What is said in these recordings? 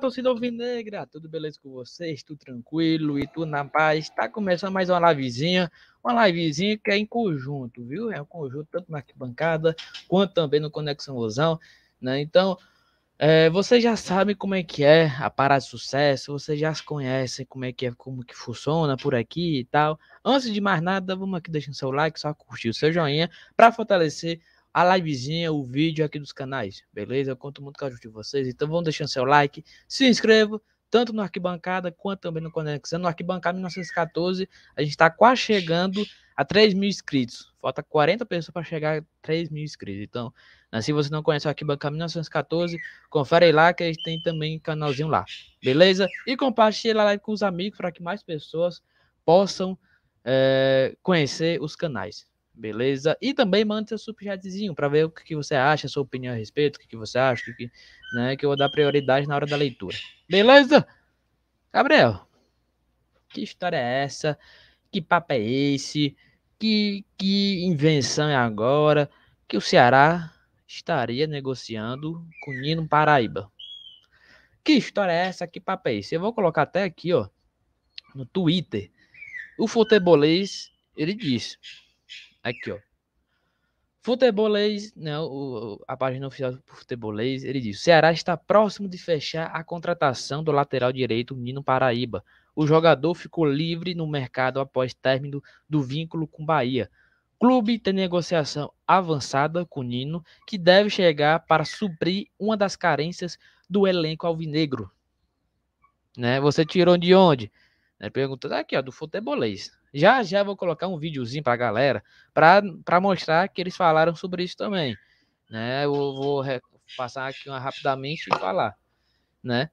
torcida alvinegra, tudo beleza com vocês? Tudo tranquilo e tudo na paz? tá começando mais uma livezinha, uma livezinha que é em conjunto, viu? É um conjunto tanto na arquibancada quanto também no Conexão Rosão, né? Então, é, vocês já sabem como é que é a parada de sucesso, vocês já conhecem como é que é, como que funciona por aqui e tal. Antes de mais nada, vamos aqui deixar seu like, só curtir o seu joinha para fortalecer a livezinha, o vídeo aqui dos canais, beleza? Eu conto muito com a ajuda de vocês, então vão deixando seu like, se inscreva, tanto no Arquibancada quanto também no Conexão. No Arquibancada 1914, a gente está quase chegando a 3 mil inscritos. Falta 40 pessoas para chegar a 3 mil inscritos. Então, né, se você não conhece o Arquibancada 1914, confere lá que a gente tem também canalzinho lá. Beleza? E compartilhe a live com os amigos para que mais pessoas possam é, conhecer os canais. Beleza? E também manda seu superchatzinho para ver o que, você acha, sua opinião a respeito, o que, você acha, que, que, né, que eu vou dar prioridade na hora da leitura. Beleza? Gabriel, que história é essa? Que papo é esse? Que, que invenção é agora? Que o Ceará estaria negociando com Nino Paraíba. Que história é essa? Que papo é esse? Eu vou colocar até aqui, ó, no Twitter. O futebolês, ele diz Aqui, ó. Futebolês, não, né, o, a página oficial do Futebolês, ele diz: Ceará está próximo de fechar a contratação do lateral direito Nino Paraíba. O jogador ficou livre no mercado após término do vínculo com Bahia. Clube tem negociação avançada com Nino, que deve chegar para suprir uma das carências do elenco alvinegro. Né? Você tirou de onde? Né? Pergunta aqui, ó, do futebolês. Já já vou colocar um videozinho para a galera para mostrar que eles falaram sobre isso também. Né? Eu vou passar aqui uma, rapidamente e falar. Né?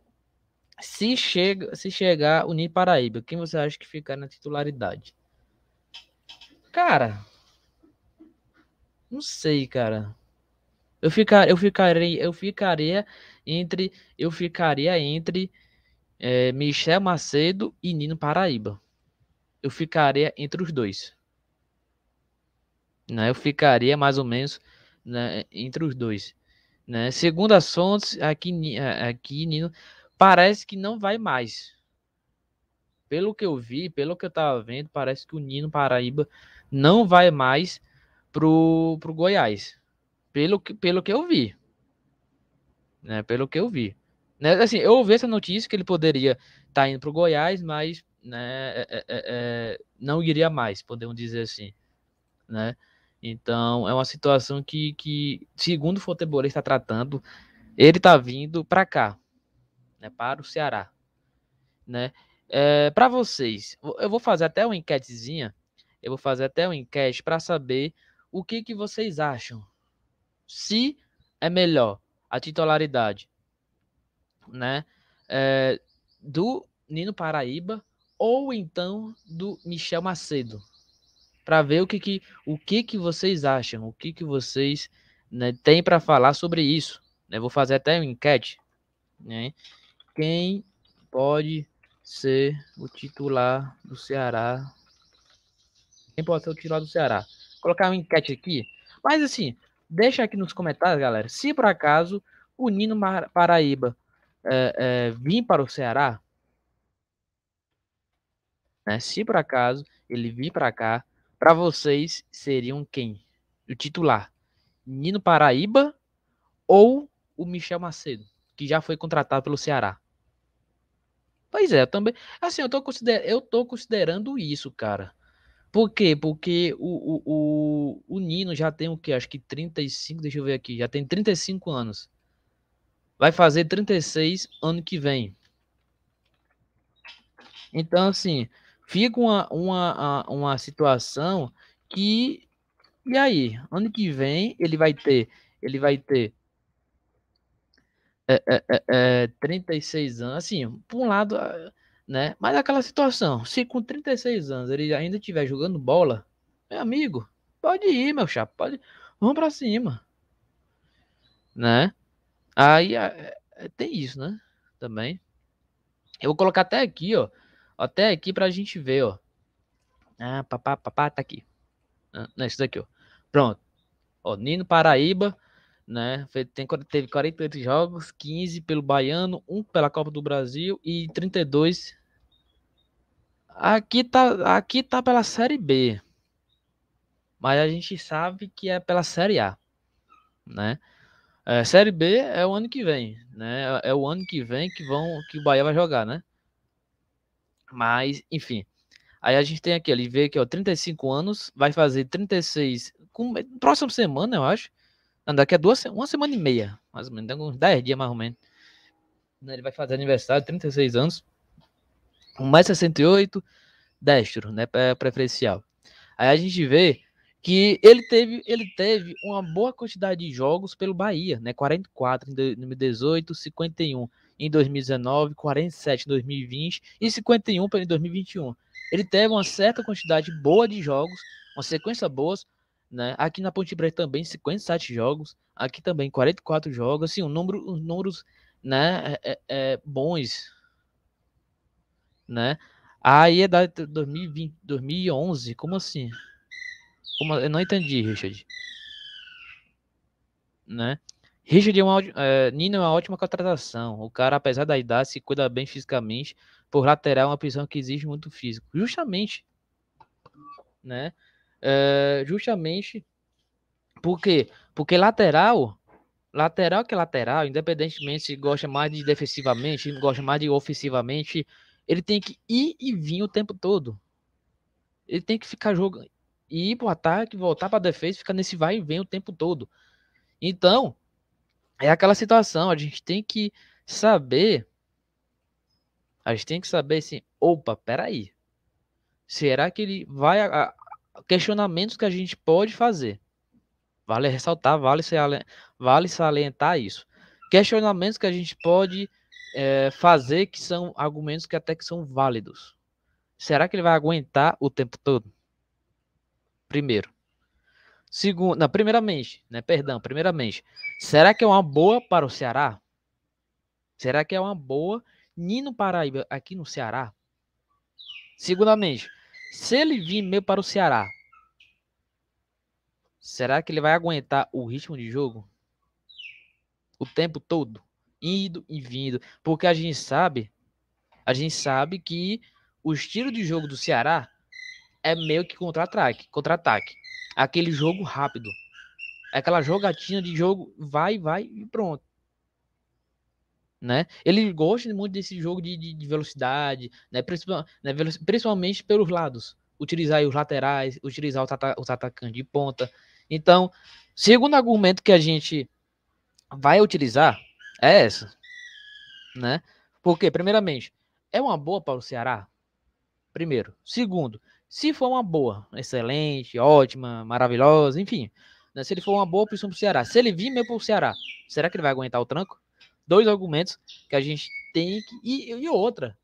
Se, chega, se chegar o Ni Paraíba, quem você acha que fica na titularidade? Cara, não sei, cara. Eu ficar, eu ficarei, eu ficaria entre, eu ficaria entre é, Michel Macedo e Nino Paraíba eu ficaria entre os dois. Né? Eu ficaria mais ou menos né, entre os dois. Né? Segundo as fontes, aqui, aqui Nino parece que não vai mais. Pelo que eu vi, pelo que eu tava vendo, parece que o Nino Paraíba não vai mais pro, pro Goiás. Pelo que, pelo que eu vi. Né? Pelo que eu vi. Né? Assim, eu ouvi essa notícia que ele poderia estar tá indo pro Goiás, mas né, é é, é, é, não iria mais, podemos dizer assim, né? Então, é uma situação que, que segundo o futebolista está tratando, ele está vindo para cá, né, para o Ceará, né? É, para vocês, eu vou fazer até uma enquetezinha, eu vou fazer até uma enquete para saber o que, que vocês acham. Se é melhor a titularidade, né, é, do Nino Paraíba ou então do Michel Macedo, para ver o que, que, o que, que vocês acham, o que, que vocês né, têm para falar sobre isso. Né? Vou fazer até uma enquete. Né? Quem pode ser o titular do Ceará? Quem pode ser o titular do Ceará? Vou colocar uma enquete aqui. Mas assim, deixa aqui nos comentários, galera, se por acaso o Nino Paraíba é, é, vir para o Ceará, né? Se por acaso ele vir para cá, para vocês seriam quem? O titular, Nino Paraíba ou o Michel Macedo, que já foi contratado pelo Ceará? Pois é, também. Assim, eu tô, consider... eu tô considerando isso, cara. Por quê? Porque o, o, o, o Nino já tem o que? Acho que 35, deixa eu ver aqui, já tem 35 anos. Vai fazer 36 ano que vem. Então, assim, fica uma, uma, uma situação que e aí ano que vem ele vai ter ele vai ter é, é, é, 36 é, anos assim por um lado né mas aquela situação se com 36 anos ele ainda estiver jogando bola meu amigo pode ir meu chapa pode vamos para cima né aí é, é, tem isso né também eu vou colocar até aqui ó até aqui pra gente ver, ó. Ah, papá, papá, tá aqui. Ah, não, isso daqui, ó. Pronto. Ó, Nino Paraíba, né? Tem, teve 48 jogos, 15 pelo Baiano, 1 pela Copa do Brasil e 32. Aqui tá, aqui tá pela Série B. Mas a gente sabe que é pela Série A, né? É, série B é o ano que vem, né? É, é o ano que vem que vão que o Bahia vai jogar, né? Mas, enfim. Aí a gente tem aqui, ele vê que, ó, 35 anos, vai fazer 36, com, próxima semana, eu acho. Não, daqui a duas, uma semana e meia, mais ou menos, uns 10 dias mais ou menos. Né, ele vai fazer aniversário, 36 anos. 1,68m, destro, né, preferencial. Aí a gente vê que ele teve, ele teve uma boa quantidade de jogos pelo Bahia, né? 44 em 2018, 51 em 2019, 47 em 2020 e 51 em 2021. Ele teve uma certa quantidade boa de jogos, uma sequência boa, né? Aqui na Ponte Preta também 57 jogos, aqui também 44 jogos, assim, um número, números, né, é, é, é, bons, né? Aí é da 2020, 2011, como assim? Como, eu não entendi, Richard. Né? Richard é uma, é, eh, Nino é uma ótima contratação. O cara, apesar da idade, se cuida bem fisicamente. Por lateral é uma posição que exige muito físico. Justamente. Né? É, justamente. Por quê? Porque lateral. Lateral que é lateral, independentemente se gosta mais de defensivamente, gosta mais de ofensivamente, ele tem que ir e vir o tempo todo. Ele tem que ficar jogando, ir pro ataque, voltar pra defesa, ficar nesse vai e vem o tempo todo. Então, é aquela situação, a gente tem que saber. A gente tem que saber assim, opa, peraí. Será que ele vai. A, a, questionamentos que a gente pode fazer. Vale ressaltar, vale, vale salientar isso. Questionamentos que a gente pode é, fazer que são argumentos que até que são válidos. Será que ele vai aguentar o tempo todo? Primeiro. Segunda, primeiramente, né? Perdão, primeiramente, será que é uma boa para o Ceará? Será que é uma boa Nino Paraíba aqui no Ceará? Segundamente, se ele vir meio para o Ceará, será que ele vai aguentar o ritmo de jogo? O tempo todo, indo e vindo, porque a gente sabe, a gente sabe que o estilo de jogo do Ceará é meio que contra-ataque, contra-ataque aquele jogo rápido. Aquela jogatina de jogo, vai, vai e pronto. Né? Ele gosta muito desse jogo de, de, de velocidade, né? Principalmente, né? principalmente pelos lados. Utilizar os laterais, utilizar os, ata os atacantes de ponta. Então, segundo argumento que a gente vai utilizar é essa. Né? Porque, primeiramente, é uma boa para o Ceará? Primeiro. Segundo, se for uma boa, excelente, ótima, maravilhosa, enfim. Né? Se ele for uma boa opção o Ceará, se ele vir mesmo para o Ceará, será que ele vai aguentar o tranco? Dois argumentos que a gente tem que. E, e outra.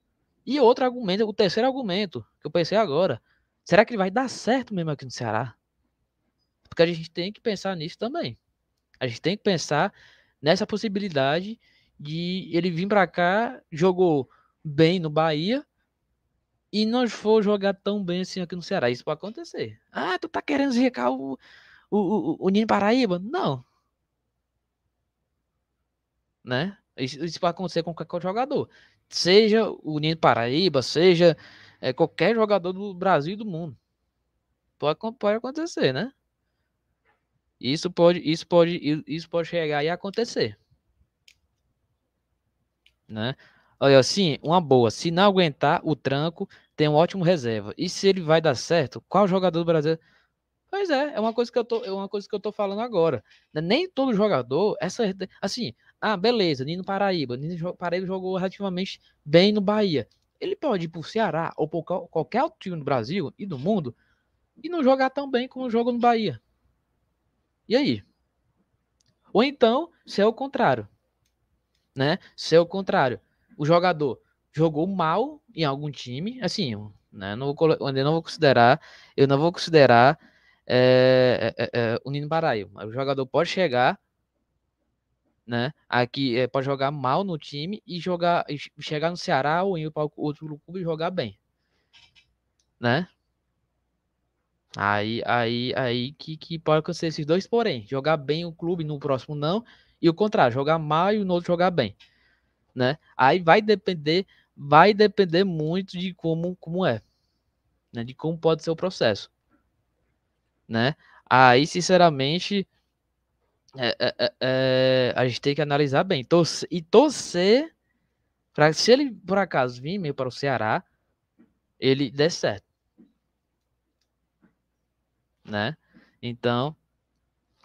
E outro argumento, o terceiro argumento que eu pensei agora. Será que ele vai dar certo mesmo aqui no Ceará? Porque a gente tem que pensar nisso também. A gente tem que pensar nessa possibilidade de ele vir para cá, jogou bem no Bahia, e não for jogar tão bem assim aqui no Ceará, isso pode acontecer. Ah, tu tá querendo zicar o, o, o, o Nino Paraíba? Não. Né? Isso, isso pode acontecer com qualquer jogador. Seja o Nino Paraíba, seja é, qualquer jogador do Brasil e do mundo. Pode, pode acontecer, né? Isso pode, isso pode, isso pode chegar e acontecer. Né? Olha, assim, uma boa. Se não aguentar o tranco, tem um ótimo reserva. E se ele vai dar certo, qual jogador do Brasil? Pois é, é uma coisa que eu tô, é uma coisa que eu tô falando agora. Né, nem todo jogador, essa assim, ah, beleza, Nino Paraíba, Nino Paraíba jogou relativamente bem no Bahia. Ele pode ir pro Ceará ou por qualquer outro time do Brasil e do mundo e não jogar tão bem como joga no Bahia. E aí? Ou então, se é o contrário, né? Se é o contrário, o jogador jogou mal em algum time, assim, né? Não vou, eu não vou considerar, eu não vou considerar é, é, é, o Nino Baraio. O jogador pode chegar, né? Aqui eh, pode jogar mal no time e jogar, e chegar no Ceará ou em outro clube e jogar bem, né? Aí, aí, aí que, que pode acontecer esses dois, porém, jogar bem o clube no próximo não, e o contrário, jogar mal e o outro jogar bem, né? Aí vai depender vai depender muito de como, como é, né? de como pode ser o processo. Né? Aí, sinceramente, é, é, é, é a gente tem que analisar bem. Torcer, e torcer para se ele por acaso vir meio para o Ceará, ele der certo. Né? Então,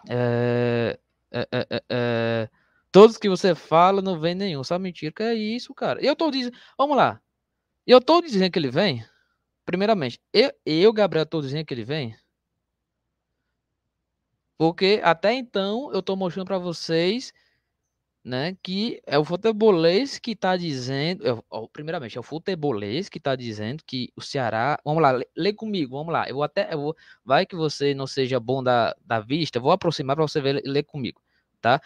é, é, é, é Todos que você fala não vem nenhum, só mentira. Que é isso, cara. Eu tô dizendo, vamos lá. Eu tô dizendo que ele vem. Primeiramente, eu, eu Gabriel, tô dizendo que ele vem. Porque até então eu tô mostrando para vocês, né, que é o futebolês que tá dizendo, eu, é ó, primeiramente, é o futebolês que tá dizendo que o Ceará, vamos lá, lê, lê, comigo, vamos lá. Eu vou até eu vou, vai que você não seja bom da, da vista, vou aproximar para você ver ler comigo, tá?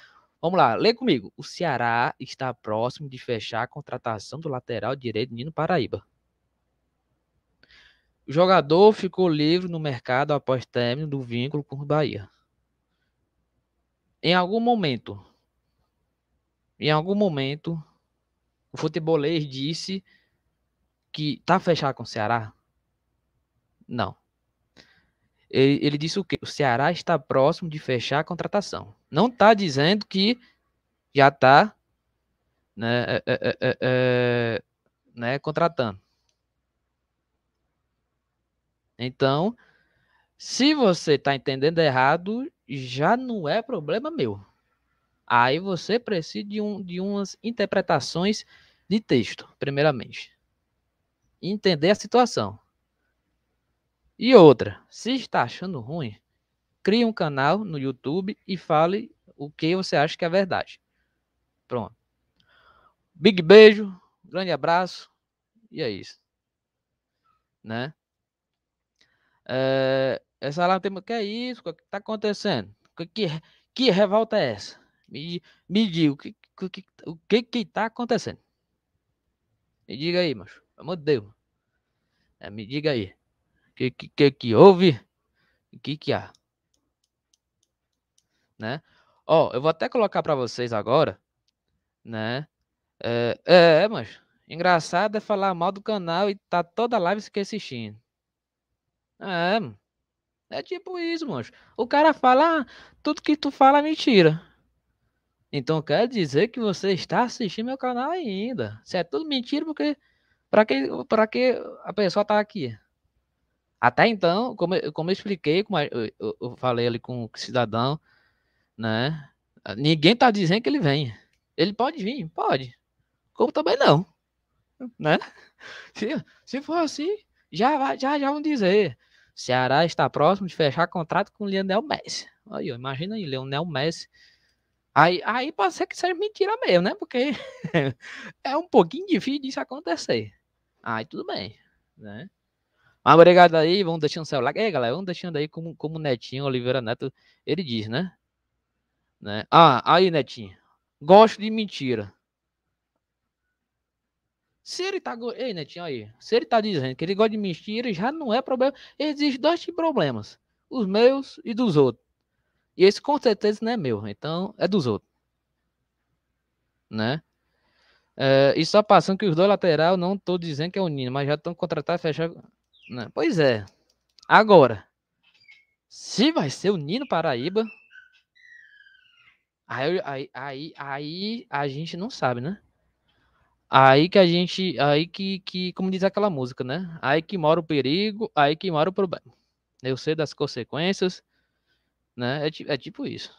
Vamos lá, lê comigo. O Ceará está próximo de fechar a contratação do lateral direito Nino Paraíba. O jogador ficou livre no mercado após término do vínculo com o Bahia. Em algum momento, em algum momento, o futebolês disse que tá fechado com o Ceará? Não ele, ele disse o quê? O Ceará está próximo de fechar a contratação. Não está dizendo que já está né, é é, é, é, é, né, contratando. Então, se você está entendendo errado, já não é problema meu. Aí você precisa de, um, de umas interpretações de texto, primeiramente. Entender a situação. E outra, se está achando ruim, crie um canal no YouTube e fale o que você acha que é verdade. Pronto. Big beijo, grande abraço e é isso. Né? É, essa lá tem que é isso, o que é está acontecendo? Que, que revolta é essa? Me, me diga o que o que o que, que tá acontecendo? Me diga aí, macho. Pelo amor de Deus. É, me diga aí. Que que, que, que houve? O que que há? Né? Ó, eu vou até colocar para vocês agora, né? É, é, é, mas engraçado é falar mal do canal e tá toda live se assistindo. É, É tipo isso, mano. O cara fala, ah, tudo que tu fala é mentira. Então quer dizer que você está assistindo meu canal ainda. Se é tudo mentira, porque para que para que a pessoa tá aqui? Até então, como, como eu expliquei, como é, eu, eu, eu falei ali com o cidadão, né? Ninguém tá dizendo que ele vem. Ele pode vir? Pode. Como também não. Né? Se, se for assim, já, vai, já, já vão dizer. Ceará está próximo de fechar contrato com o Lionel Messi. Aí, ó, imagina aí, Lionel Messi. Aí, aí pode ser que seja mentira mesmo, né? Porque é um pouquinho difícil disso acontecer. Aí tudo bem, né? Mas obrigado aí, vamos deixando seu like. É, galera, vamos deixando aí como, como Netinho Oliveira Neto, ele diz, né? né? Ah, aí, Netinho. Gosto de mentira. Se ele tá. Ei, Netinho, aí. Se ele tá dizendo que ele gosta de mentira, já não é problema. Existem dois problemas: os meus e dos outros. E esse com certeza não é meu, então é dos outros. Né? É, e só passando que os dois laterais não tô dizendo que é o Nino, mas já estão contratados fechados. Não, né, pois é. Agora, se vai ser o Nino Paraíba, aí, aí, aí, aí a gente não sabe, né? Aí que a gente. Aí que, que. Como diz aquela música, né? Aí que mora o perigo, aí que mora o problema. Eu sei das consequências, né? É, é tipo isso.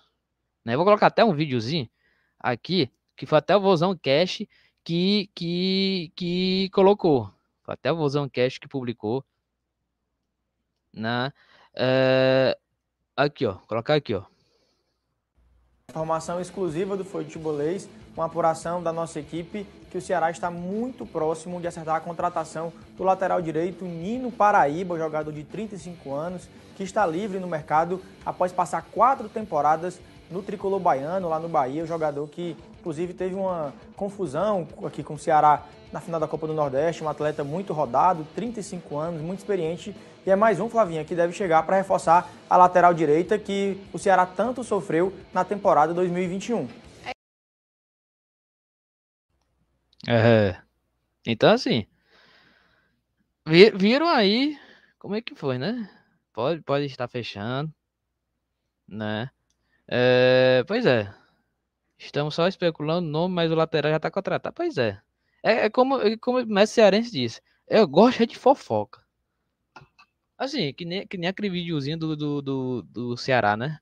Né? Eu vou colocar até um videozinho aqui, que foi até o Vozão Cash que, que, que colocou. Foi até o Vozão Cash que publicou né? aqui, ó, colocar aqui, ó. Informação exclusiva do Futebolês, uma apuração da nossa equipe que o Ceará está muito próximo de acertar a contratação do lateral direito Nino Paraíba, jogador de 35 anos, que está livre no mercado após passar quatro temporadas no tricolor baiano, lá no Bahia, o jogador que inclusive teve uma confusão aqui com o Ceará na final da Copa do Nordeste, um atleta muito rodado, 35 anos, muito experiente, e é mais um Flavinha que deve chegar para reforçar a lateral direita que o Ceará tanto sofreu na temporada 2021. É. Então assim, viram aí como é que foi, né? Pode, pode estar fechando, né? É, pois é. Estamos só especulando o nome, mas o lateral já está contratado. Pois é. É, é como, é como o mestre cearense disse. Eu gosto é de fofoca. Assim, que nem, que nem aquele videozinho do, do, do, do Ceará, né?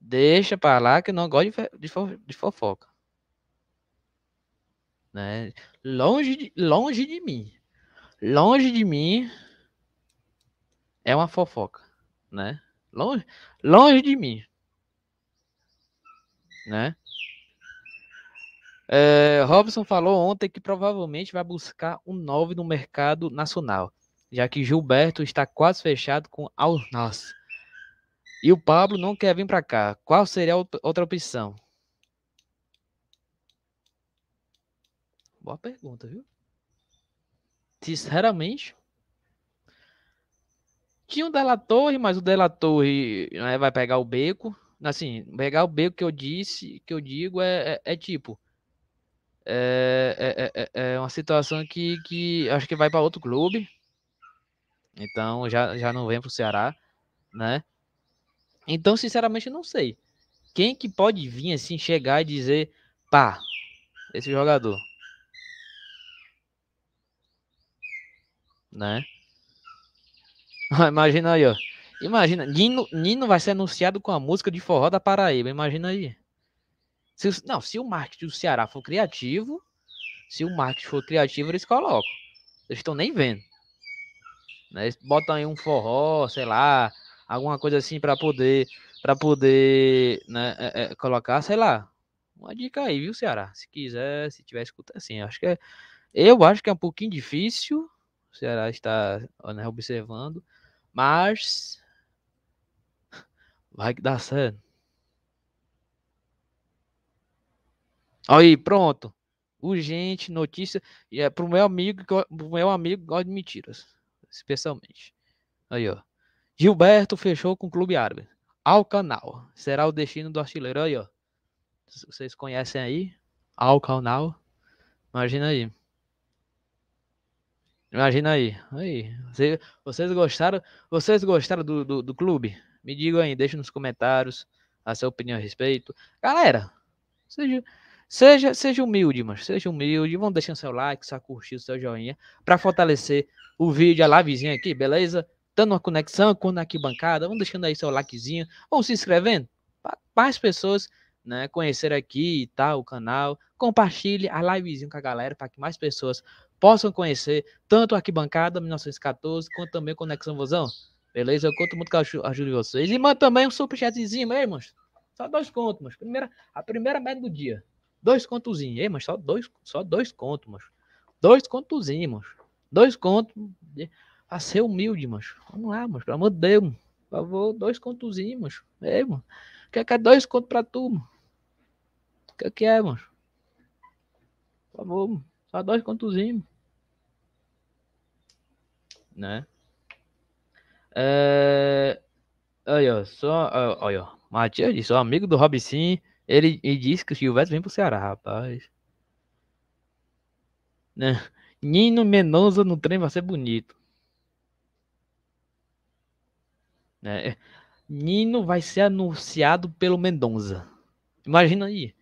Deixa para lá que não gosto de, de, de fofoca. Né? Longe, de, longe de mim. Longe de mim é uma fofoca, né? Longe, longe de mim né? É, Robson falou ontem que provavelmente vai buscar um 9 no mercado nacional, já que Gilberto está quase fechado com Al E o Pablo não quer vir para cá. Qual seria a outra opção? Boa pergunta, viu? Sinceramente. Tinha o Della Torre, mas o Della Torre né, vai pegar o beco assim, legal B que eu disse, que eu digo é, é, é tipo é, é, é, é, é uma situação que, que acho que vai para outro clube. Então já, já não vem para o Ceará, né? Então, sinceramente, não sei. Quem que pode vir assim, chegar e dizer, pá, esse jogador. Né? Imagina aí, ó. Imagina, Nino, Nino vai ser anunciado com a música de forró da Paraíba, imagina aí. Se, não, se o marketing do Ceará for criativo, se o marketing for criativo, eles colocam. Eles estão nem vendo. Né? Eles botam aí um forró, sei lá, alguma coisa assim para poder para poder né, é, é, colocar, sei lá. Uma dica aí, viu, Ceará? Se quiser, se tiver escuta é assim, acho que é, eu acho que é um pouquinho difícil. O Ceará está né, observando, mas Vai que dá certo. Aí, pronto. Urgente, notícia. E é pro meu amigo, pro meu amigo gosta de mentiras. Especialmente. Aí, ó. Gilberto fechou com o Clube Árabe. Ao canal. Será o destino do artilheiro. Aí, ó. Vocês conhecem aí? Ao canal. Imagina aí. Imagina aí. aí. Vocês, vocês gostaram? Vocês gostaram do, do, do clube? Me diga aí, deixa nos comentários a sua opinião a respeito. Galera, seja, seja, seja humilde, mas seja humilde. Vão deixando seu like, sua curtida, seu joinha, para fortalecer o vídeo, a livezinha aqui, beleza? Dando uma conexão com a bancada, vão deixando aí seu likezinho, vão se inscrevendo para mais pessoas né, conhecer aqui e tá, tal o canal. Compartilhe a livezinha com a galera para que mais pessoas possam conhecer tanto a Arquibancada 1914 quanto também Conexão Vozão. Beleza? Eu conto muito que eu ajudo vocês. E manda também um superchatzinho, hein, mano, Só dois contos, mano. primeira, a primeira média do dia. Dois contozinhos, hein, mano. só dois, só dois contos, mano. dois contozinhos, mano. dois contos. A ser humilde, mano. vamos lá, mano. pelo amor de Deus, mano. por favor, dois contozinhos, ei, é, mano. Quer que é dois contos pra tu, mano? que é, é mano? Por favor, mano. só dois contozinhos, né? É... Olha, só. Olha, olha. Matias disse, o amigo do Robson, ele, ele disse que o Gilberto vem pro Ceará, rapaz. Né? Nino Mendonça no trem vai ser bonito. Né? É, Nino vai ser anunciado pelo Mendonça. Imagina aí.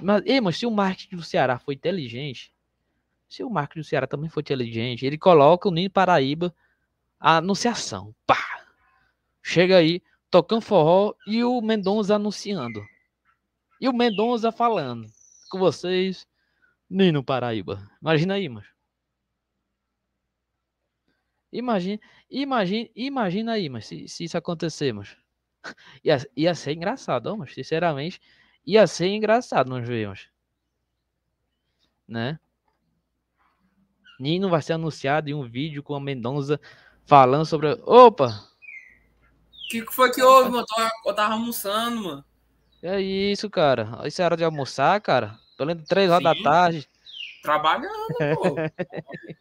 Mas, ei, mas se o marketing do Ceará foi inteligente, se o marketing do Ceará também foi inteligente, ele coloca o Nino Paraíba a anunciação. Pá! Chega aí, tocando forró e o Mendonça anunciando. E o Mendonça falando com vocês, Nino Paraíba. Imagina aí, mas Imagina, imagina, imagina aí, mas se, se, isso acontecer, mas ia, ia ser engraçado, mas sinceramente, ia ser engraçado nós vemos né? Nino vai ser anunciado em um vídeo com a Mendonça falando sobre. Opa! O que foi que houve, mano? Eu tava almoçando, mano. É isso, cara. Isso é hora de almoçar, cara. tô lendo três horas da tarde. Trabalhando, pô.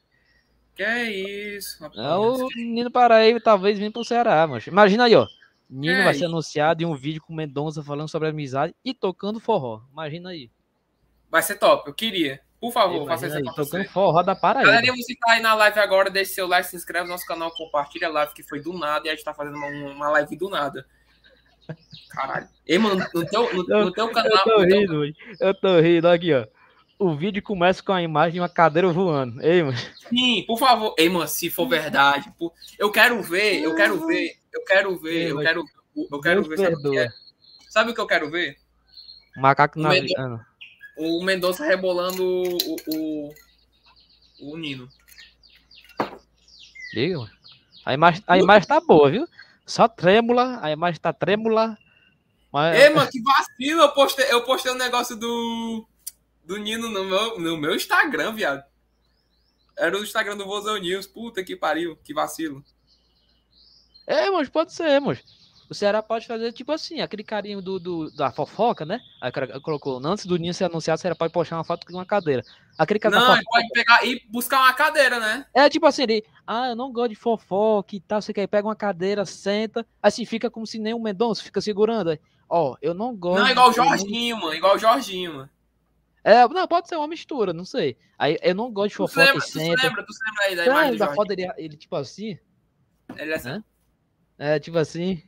que é isso, rapaz. É o Nino Paraíba talvez vindo pro Ceará, mano. Imagina aí, ó. Nino que é vai ser anunciado em um vídeo com Mendonça falando sobre amizade e tocando forró. Imagina aí. Vai ser top, eu queria. Por favor, Ei, faça isso aí. Tocando forró da Paraíba. Galerinha, você tá aí na live agora, deixa seu like, se inscreve no nosso canal, compartilha a live que foi do nada e a gente tá fazendo uma, uma live do nada. Caralho. Ei, mano, no teu, no, eu, no teu canal. Eu tô rindo, teu... eu tô rindo. Aqui, ó. O vídeo começa com a imagem de uma cadeira voando. Ei, mano. Sim, por favor. Ei, mano, se for verdade. Por... Eu quero ver, eu quero uhum. ver, eu quero ver, Ei, eu, quero, eu quero, Deus ver. Sabe o, que é? sabe o que eu quero ver? Macaco na. O Mendonça rebolando o, o, o, Nino. Viu? A imagem, a imagem tá boa, viu? Só trêmula, a imagem tá trêmula. Mas... Ei, mano, que vacilo! Eu postei, eu postei um negócio do, do Nino no meu, no meu Instagram, viado. Era o Instagram do Vozão News. Puta que pariu, que vacilo. É, mas pode ser, mano o Ceará pode fazer tipo assim, aquele carinho do, do da fofoca, né? Aí cara colocou, antes do Ninho ser anunciado, o Ceará pode postar uma foto com uma cadeira. Aquele cara não, pode pegar e buscar uma cadeira, né? É tipo assim, ele, ah, eu não gosto de fofoca e tal, você quer pega uma cadeira, senta, assim fica como se nem um Mendonça fica segurando. Aí, ó, eu não gosto. Não, igual o Jorginho, mano, igual o Jorginho, mano. É, não, pode ser uma mistura, não sei. Aí eu não gosto de fofoca. Você lembra, tu lembra, tu lembra aí da, cara, é, da foto dele, ele tipo assim? Ele é né? assim. Né? É, tipo assim.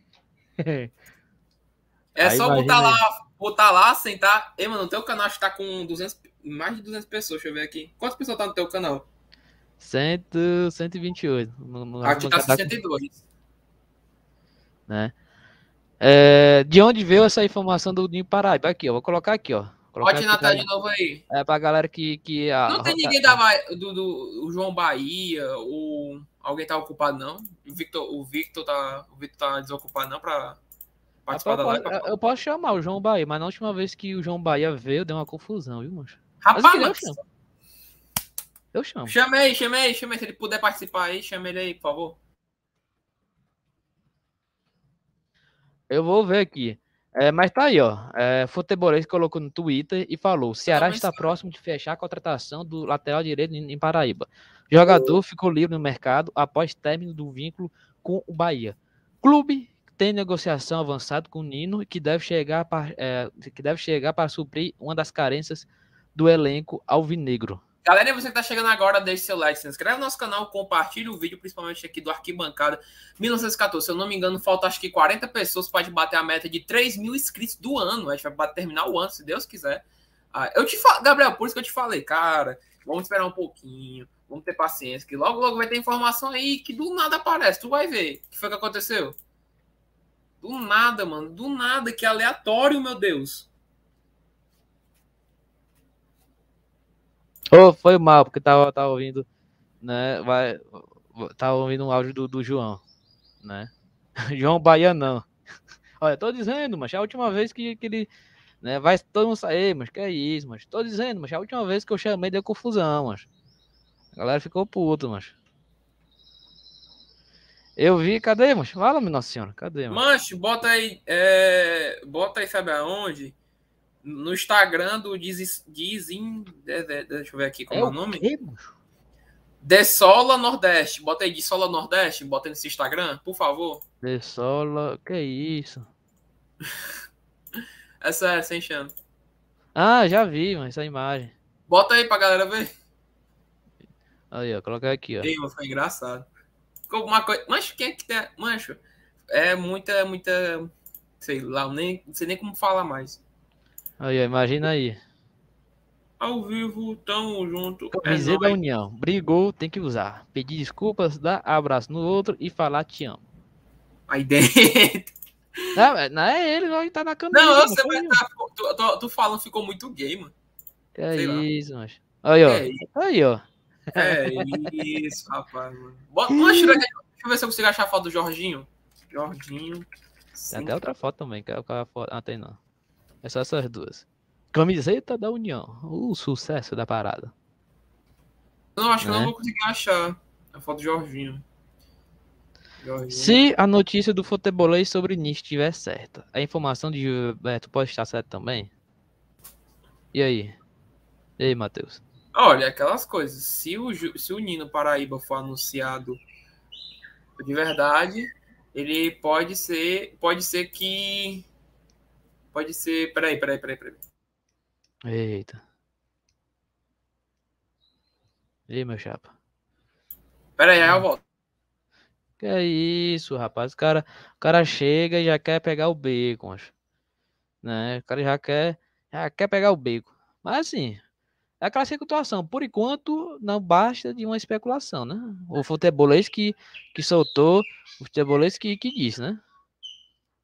É Aí só imagina... botar lá, botar lá, sentar. Ei, mano, o teu canal está com 200, mais de 200 pessoas, deixa eu ver aqui. Quantas pessoas tá no teu canal? 100, 128. No, no, aqui tá 62. Né? É, de onde veio essa informação do Ninho Paraíba? Aqui, ó, vou colocar aqui, ó. Pode Natal de novo aí. É pra galera que. que a... Não tem ninguém da ba... do, João Bahia ou alguém tá ocupado, não. O Victor, o Victor, tá, o Victor tá desocupado, não, pra participar da live. Eu, posso chamar o João Bahia, mas na última vez que o João Bahia veio, deu uma confusão, viu, mancho? Rapaz, mas, eu, chamo. eu chamo. Chamei, chamei, chamei. Se ele puder participar aí, chame ele aí, por favor. Eu vou ver aqui. É, mas tá aí, ó. É, Futebolês colocou no Twitter e falou: Ceará está próximo de fechar a contratação do lateral direito em, em Paraíba. jogador ficou livre no mercado após término do vínculo com o Bahia. Clube tem negociação avançada com o Nino que deve chegar para, é, que deve chegar para suprir uma das carências do elenco alvinegro. Galera, você que tá chegando agora, deixe seu like, se inscreve no nosso canal, compartilhe o vídeo, principalmente aqui do Arquibancada 1914. Se eu não me engano, falta acho que 40 pessoas para bater a meta de 3 mil inscritos do ano. A gente vai terminar o ano, se Deus quiser. Ah, eu te falo, Gabriel, por isso que eu te falei, cara, vamos esperar um pouquinho, vamos ter paciência, que logo, logo vai ter informação aí que do nada aparece, tu vai ver o que foi que aconteceu. Do nada, mano, do nada, que aleatório, meu Deus. Oh, foi mal, porque tava, tava ouvindo, né? Vai, tava ouvindo um áudio do, do João, né? João não. Olha, tô dizendo, mas é a última vez que, que ele. Né, vai todo mundo sair, mas que é isso, mas tô dizendo, mas é a última vez que eu chamei deu confusão, mas. A galera ficou puto, mas. Eu vi, cadê, mas? Fala, nossa senhora, cadê? Mas? Mancho, bota aí, é... bota aí, sabe aonde? no Instagram do Dizin. deixa eu ver aqui como é, é o nome. Desola Nordeste. Bota aí Desola Nordeste, bota nesse Instagram, por favor. Desola que isso? essa é sem chama Ah, já vi, mas essa imagem. Bota aí pra galera ver. Aí, ó, coloca aqui, ó. foi engraçado. Ficou uma coisa. Mancho, quem é que tem. Mancho, é muita, muita. Sei lá, nem, não sei nem como falar mais. Aí, imagina aí. Ao vivo, tamo junto. É Camiseta é da União. Brigou, tem que usar. Pedir desculpas, dar abraço no outro e falar te amo. A ideia. Não, é, não é ele, ele tá na camisa. Não, você vai tá, tu, tu, tu, falando ficou muito gay, mano. É isso, lá. macho. Aí, ó. É aí, ó. É isso, rapaz, mano. Bota uma tira aqui. Deixa eu ver se eu consigo achar a foto do Jorginho. Jorginho. Tem até outra foto também, que é a foto. Ah, tem não. É só essas duas. Camiseta da União. O sucesso da parada. Não, acho né? que eu não né? vou conseguir achar. A foto do Jorginho. Jorginho. Se a notícia do futebolês sobre Nietzsche estiver certa, a informação de Gilberto pode estar certa também? E aí? E aí, Matheus? Olha, aquelas coisas. Se o, se o Nino Paraíba for anunciado de verdade, ele pode ser, pode ser que Pode ser. Peraí, peraí, peraí, peraí. Eita. Ei, meu chapa. Peraí, aí eu hum. volto. Que é isso, rapaz. O cara, o cara chega e já quer pegar o bacon, acho. Né? O cara já quer, já quer pegar o bacon. Mas assim, é aquela situação. Por enquanto, não basta de uma especulação, né? O futebolês que, que soltou, o futebolês que, que disse, né?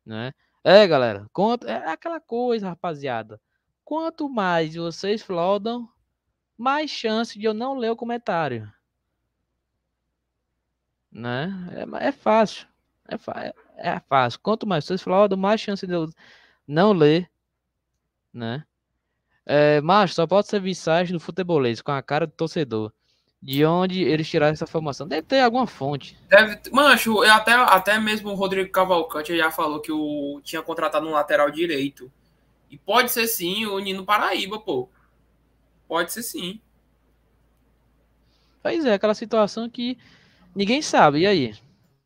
né? É, galera, quanto, é, é aquela coisa, rapaziada. Quanto mais vocês flodam, mais chance de eu não ler o comentário. Né? É, é fácil. É, é, é fácil. Quanto mais vocês flodam, mais chance de eu não ler. Né? É, mas só pode ser visagem do futebolês com a cara do torcedor. De onde eles tiraram essa informação? Deve ter alguma fonte. Deve, mancho, até, até mesmo o Rodrigo Cavalcante já falou que o tinha contratado um lateral direito. E pode ser sim o Nino Paraíba, pô. Pode ser sim. Pois é, aquela situação que ninguém sabe, e aí?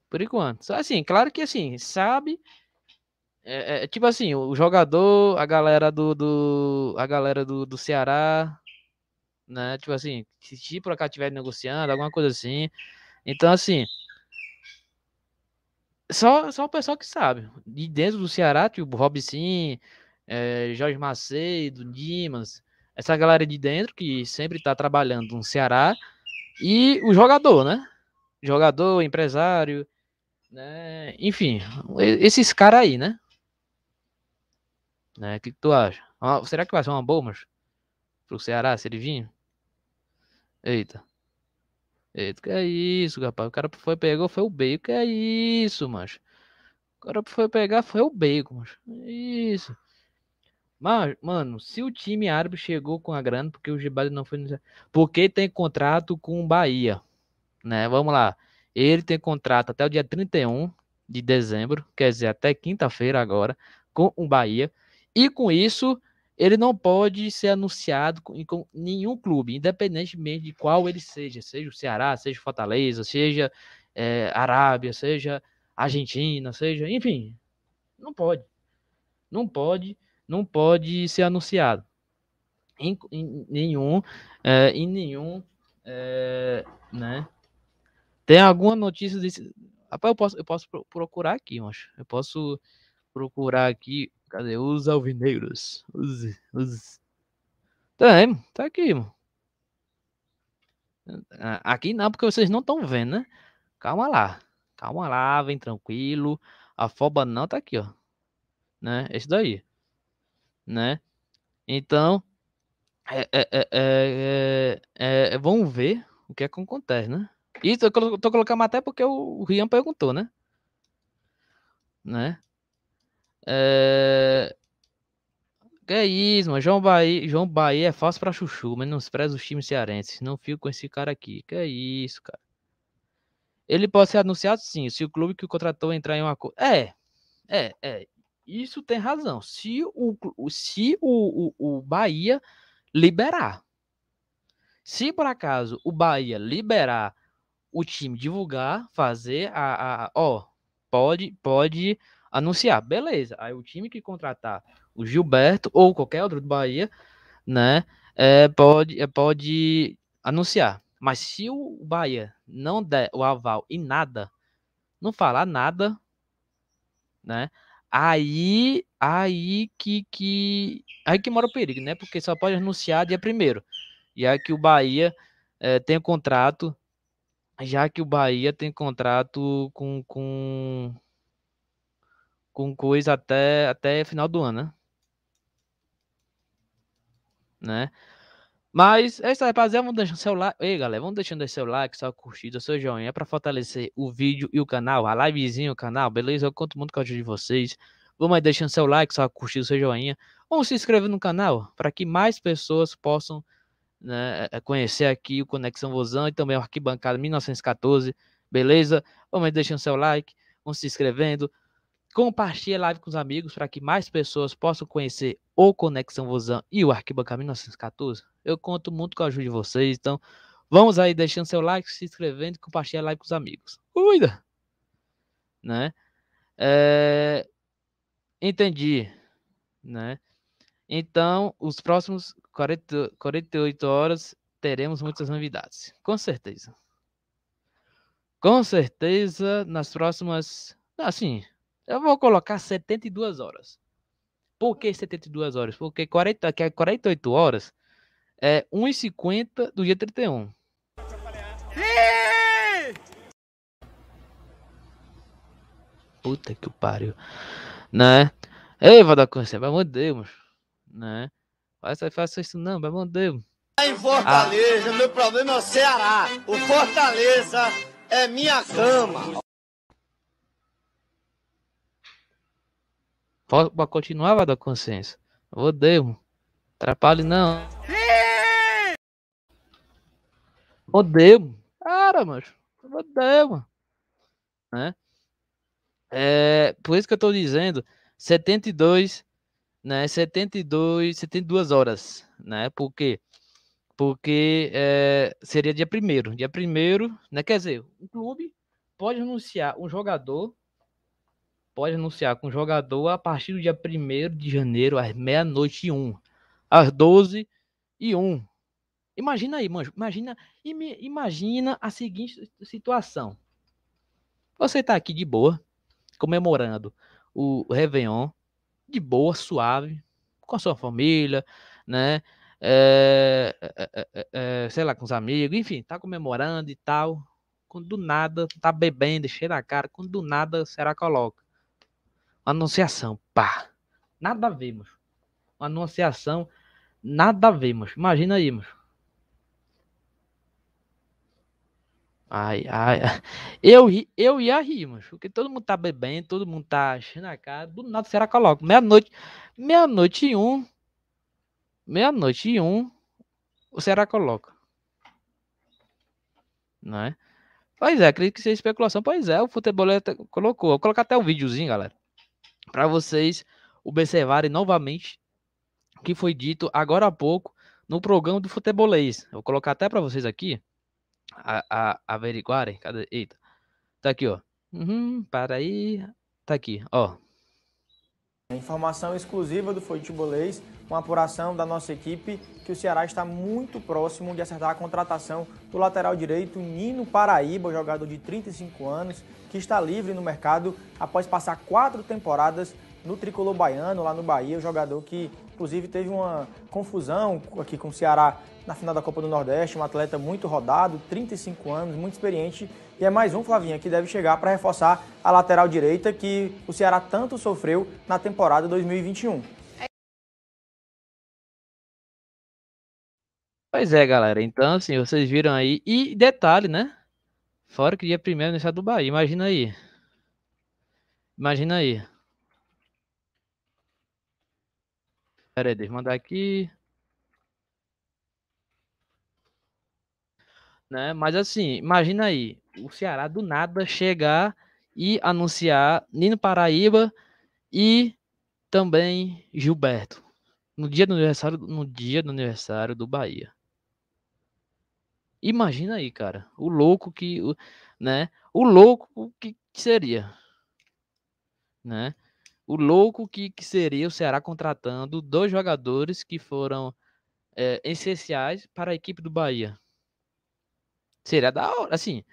Por enquanto. Assim, claro que assim, sabe. É, é, é tipo assim, o jogador, a galera do. do a galera do, do Ceará, né? Tipo assim, se tipo por acaso estiver negociando, alguma coisa assim. Então, assim. Só, só o pessoal que sabe. De dentro do Ceará, tipo, Robson, é, eh, Jorge Macedo, Dimas, essa galera de dentro que sempre tá trabalhando no Ceará. E o jogador, né? Jogador, empresário, né? Enfim, esses caras aí, né? né? O que, que tu acha? Será que vai ser uma boa, pro Ceará, se ele vir? Eita. Eita, que é isso, rapaz? O cara foi pegou, foi o bacon. Que é isso, macho? O cara foi pegar, foi o bacon, macho. É isso. Mas, mano, se o time árabe chegou com a grana, porque o Gibali não foi. Porque tem contrato com o Bahia. Né? Vamos lá. Ele tem contrato até o dia 31 de dezembro, quer dizer, até quinta-feira agora, com o Bahia. E com isso, ele não pode ser anunciado em nenhum clube, independentemente de qual ele seja, seja o Ceará, seja o Fortaleza, seja é, Arábia, seja Argentina, seja, enfim, não pode, não pode, não pode ser anunciado em, em nenhum, é, em nenhum, é, né? Tem alguma notícia desse? Rapaz, eu posso, eu posso procurar aqui, eu acho. Eu posso procurar aqui Cadê? Os alvinegros. Os. os... Tem, tá aqui, mano. Aqui não, porque vocês não estão vendo, né? Calma lá. Calma lá, vem tranquilo. A foba não tá aqui, ó. Né? Esse daí. Né? Então, é, é, é, vamos ver o que, que acontece, né? Isso eu tô colocando até porque o Rian perguntou, né? Né? É, que é isso, mano. João Bahia, João Bahia é fácil pra chuchu, mas não despreza os times cearenses. Não fico com esse cara aqui. Que é isso, cara. Ele pode ser anunciado sim, se o clube que o contratou entrar em uma co É, é, é. Isso tem razão. Se o, se o, o, o Bahia liberar. Se por acaso o Bahia liberar o time divulgar, fazer a. a ó, pode, pode anunciar. Beleza. Aí o time que contratar o Gilberto ou qualquer outro do Bahia, né, é, pode, é, pode anunciar. Mas se o Bahia não der o aval e nada, não falar nada, né? Aí, aí que, que aí que mora o perigo, né? Porque só pode anunciar dia primeiro. E aí que o Bahia é, tem o contrato, já que o Bahia tem contrato com, com com coisa até, até final do ano, né? né? Mas é isso, rapaziada. Vamos deixando seu like. Ei, galera, vamos deixando seu like, sua curtida, seu joinha para fortalecer o vídeo e o canal, a livezinha, o canal, beleza? Eu conto muito com a ajuda de vocês. Vamos aí deixando seu like, sua curtida, seu joinha. Vamos se inscrever no canal para que mais pessoas possam né, é, é, conhecer aqui o Conexão Vozão e também o Arquibancada 1914, beleza? Vamos aí deixando seu like, vamos se inscrevendo, Compartilhe a live com os amigos para que mais pessoas possam conhecer o Conexão Vozão e o Arquibancada 1914. Eu conto muito com a ajuda de vocês, então vamos aí deixando seu like, se inscrevendo e compartilhando a live com os amigos. Cuida! Né? É... Entendi. Né? Então, os próximos 40, 48 horas teremos muitas novidades. Com certeza. Com certeza, nas próximas. Assim, eu vou colocar 72 horas. Por que 72 horas? Porque 40, que é 48 horas é 1,50 do dia 31. Puta que pariu. Né? Ei, vou dar conselho, pelo amor de Deus. Né? Faça, faça isso não, pelo amor de Deus. Em Fortaleza, ah. meu problema é o Ceará. O Fortaleza é minha cama. Pogba continuava da consciência. Eu odeio. Atrapalhe não. Odeio. Cara, mano. Odeio. Né? É, por isso que eu tô dizendo 72, né? 72, 72 horas, né? Por quê? Porque é, seria dia primeiro. Dia primeiro, né? Quer dizer, o clube pode anunciar um jogador pode anunciar com o jogador a partir do dia 1 de janeiro, às meia-noite e 1, às 12 e 1. Imagina aí, manjo, imagina, imagina a seguinte situação. Você tá aqui de boa, comemorando o Réveillon, de boa, suave, com a sua família, né? É, é, é, é, é sei lá, com os amigos, enfim, tá comemorando e tal. Quando do nada tá bebendo, cheio da cara, quando do nada será coloca. Anunciação, pá. Nada a ver, moço. Anunciação, nada a ver, moço. Imagina aí, moço. Ai, ai, eu, eu ia rir, moço, porque todo mundo tá bebendo, todo mundo tá achando a cara. Do nada, será que coloca? Meia-noite, meia-noite e um. Meia-noite e um. O Ceará coloca. Não é? Pois é, acredito que seja especulação. Pois é, o futebolista é colocou. Vou colocar até o um videozinho, galera para vocês observarem novamente o que foi dito agora há pouco no programa do futebolês. Eu vou colocar até para vocês aqui a, a, averiguarem. Cadê? Eita. Tá aqui, ó. Uhum, para aí. Tá aqui, ó. Informação exclusiva do Futebolês, uma apuração da nossa equipe que o Ceará está muito próximo de acertar a contratação do lateral direito Nino Paraíba, jogador de 35 anos, que está livre no mercado após passar quatro temporadas no tricolor baiano, lá no Bahia, o jogador que Inclusive teve uma confusão aqui com o Ceará na final da Copa do Nordeste, um atleta muito rodado, 35 anos, muito experiente. E é mais um, Flavinha, que deve chegar para reforçar a lateral direita que o Ceará tanto sofreu na temporada 2021. Pois é, galera. Então, assim, vocês viram aí. E detalhe, né? Fora que dia é primeiro no estado do Bahia. Imagina aí. Imagina aí. Pera deixa eu mandar aqui. Né? Mas assim, imagina aí, o Ceará do nada chegar e anunciar Nino Paraíba e também Gilberto. No dia do aniversário, no dia do aniversário do Bahia. Imagina aí, cara, o louco que, né? O louco que seria, né? o louco que, que seria o Ceará contratando dois jogadores que foram é, essenciais para a equipe do Bahia. Seria da hora, assim.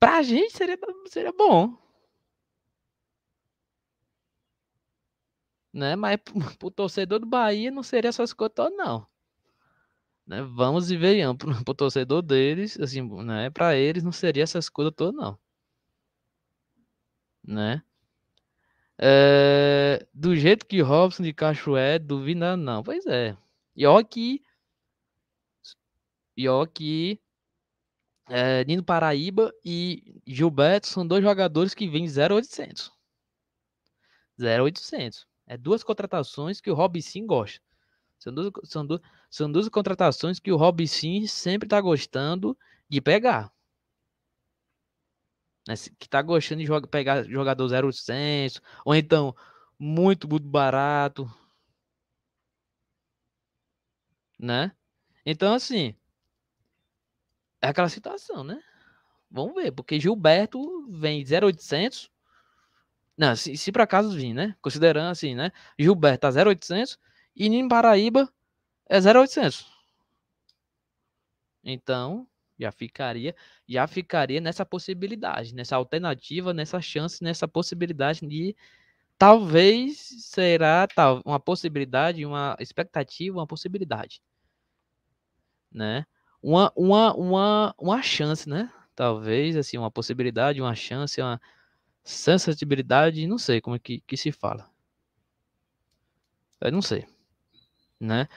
Pra gente seria, seria bom. Né? Mas pro torcedor do Bahia não seria essas coisas todas, não. Né? Vamos e vejamos. Pro, pro torcedor deles, assim, né? Pra eles não seria essas coisas todas, não. Né? É, do jeito que Robson de Cachoeira, é, duvida não. Pois é. E ó que. E ó que. É, Nino Paraíba e Gilberto são dois jogadores que vêm 0,800. 0,800. É duas contratações que o Robson gosta. São duas, são, duas, são duas contratações que o Robson sempre está gostando de pegar né, que tá gostando de joga, pegar jogador zero senso, ou então muito, muito barato, né? Então, assim, é aquela situação, né? Vamos ver, porque Gilberto vem 0,800. Não, se, se por acaso vir, né? Considerando assim, né? Gilberto tá 0,800 e em Paraíba é 0,800. Então, já ficaria, já ficaria nessa possibilidade, nessa alternativa, nessa chance, nessa possibilidade de talvez será tal, uma possibilidade, uma expectativa, uma possibilidade, né? Uma, uma, uma, uma chance, né? Talvez assim, uma possibilidade, uma chance, uma sensibilidade, não sei como é que, que se fala. Eu não sei, né?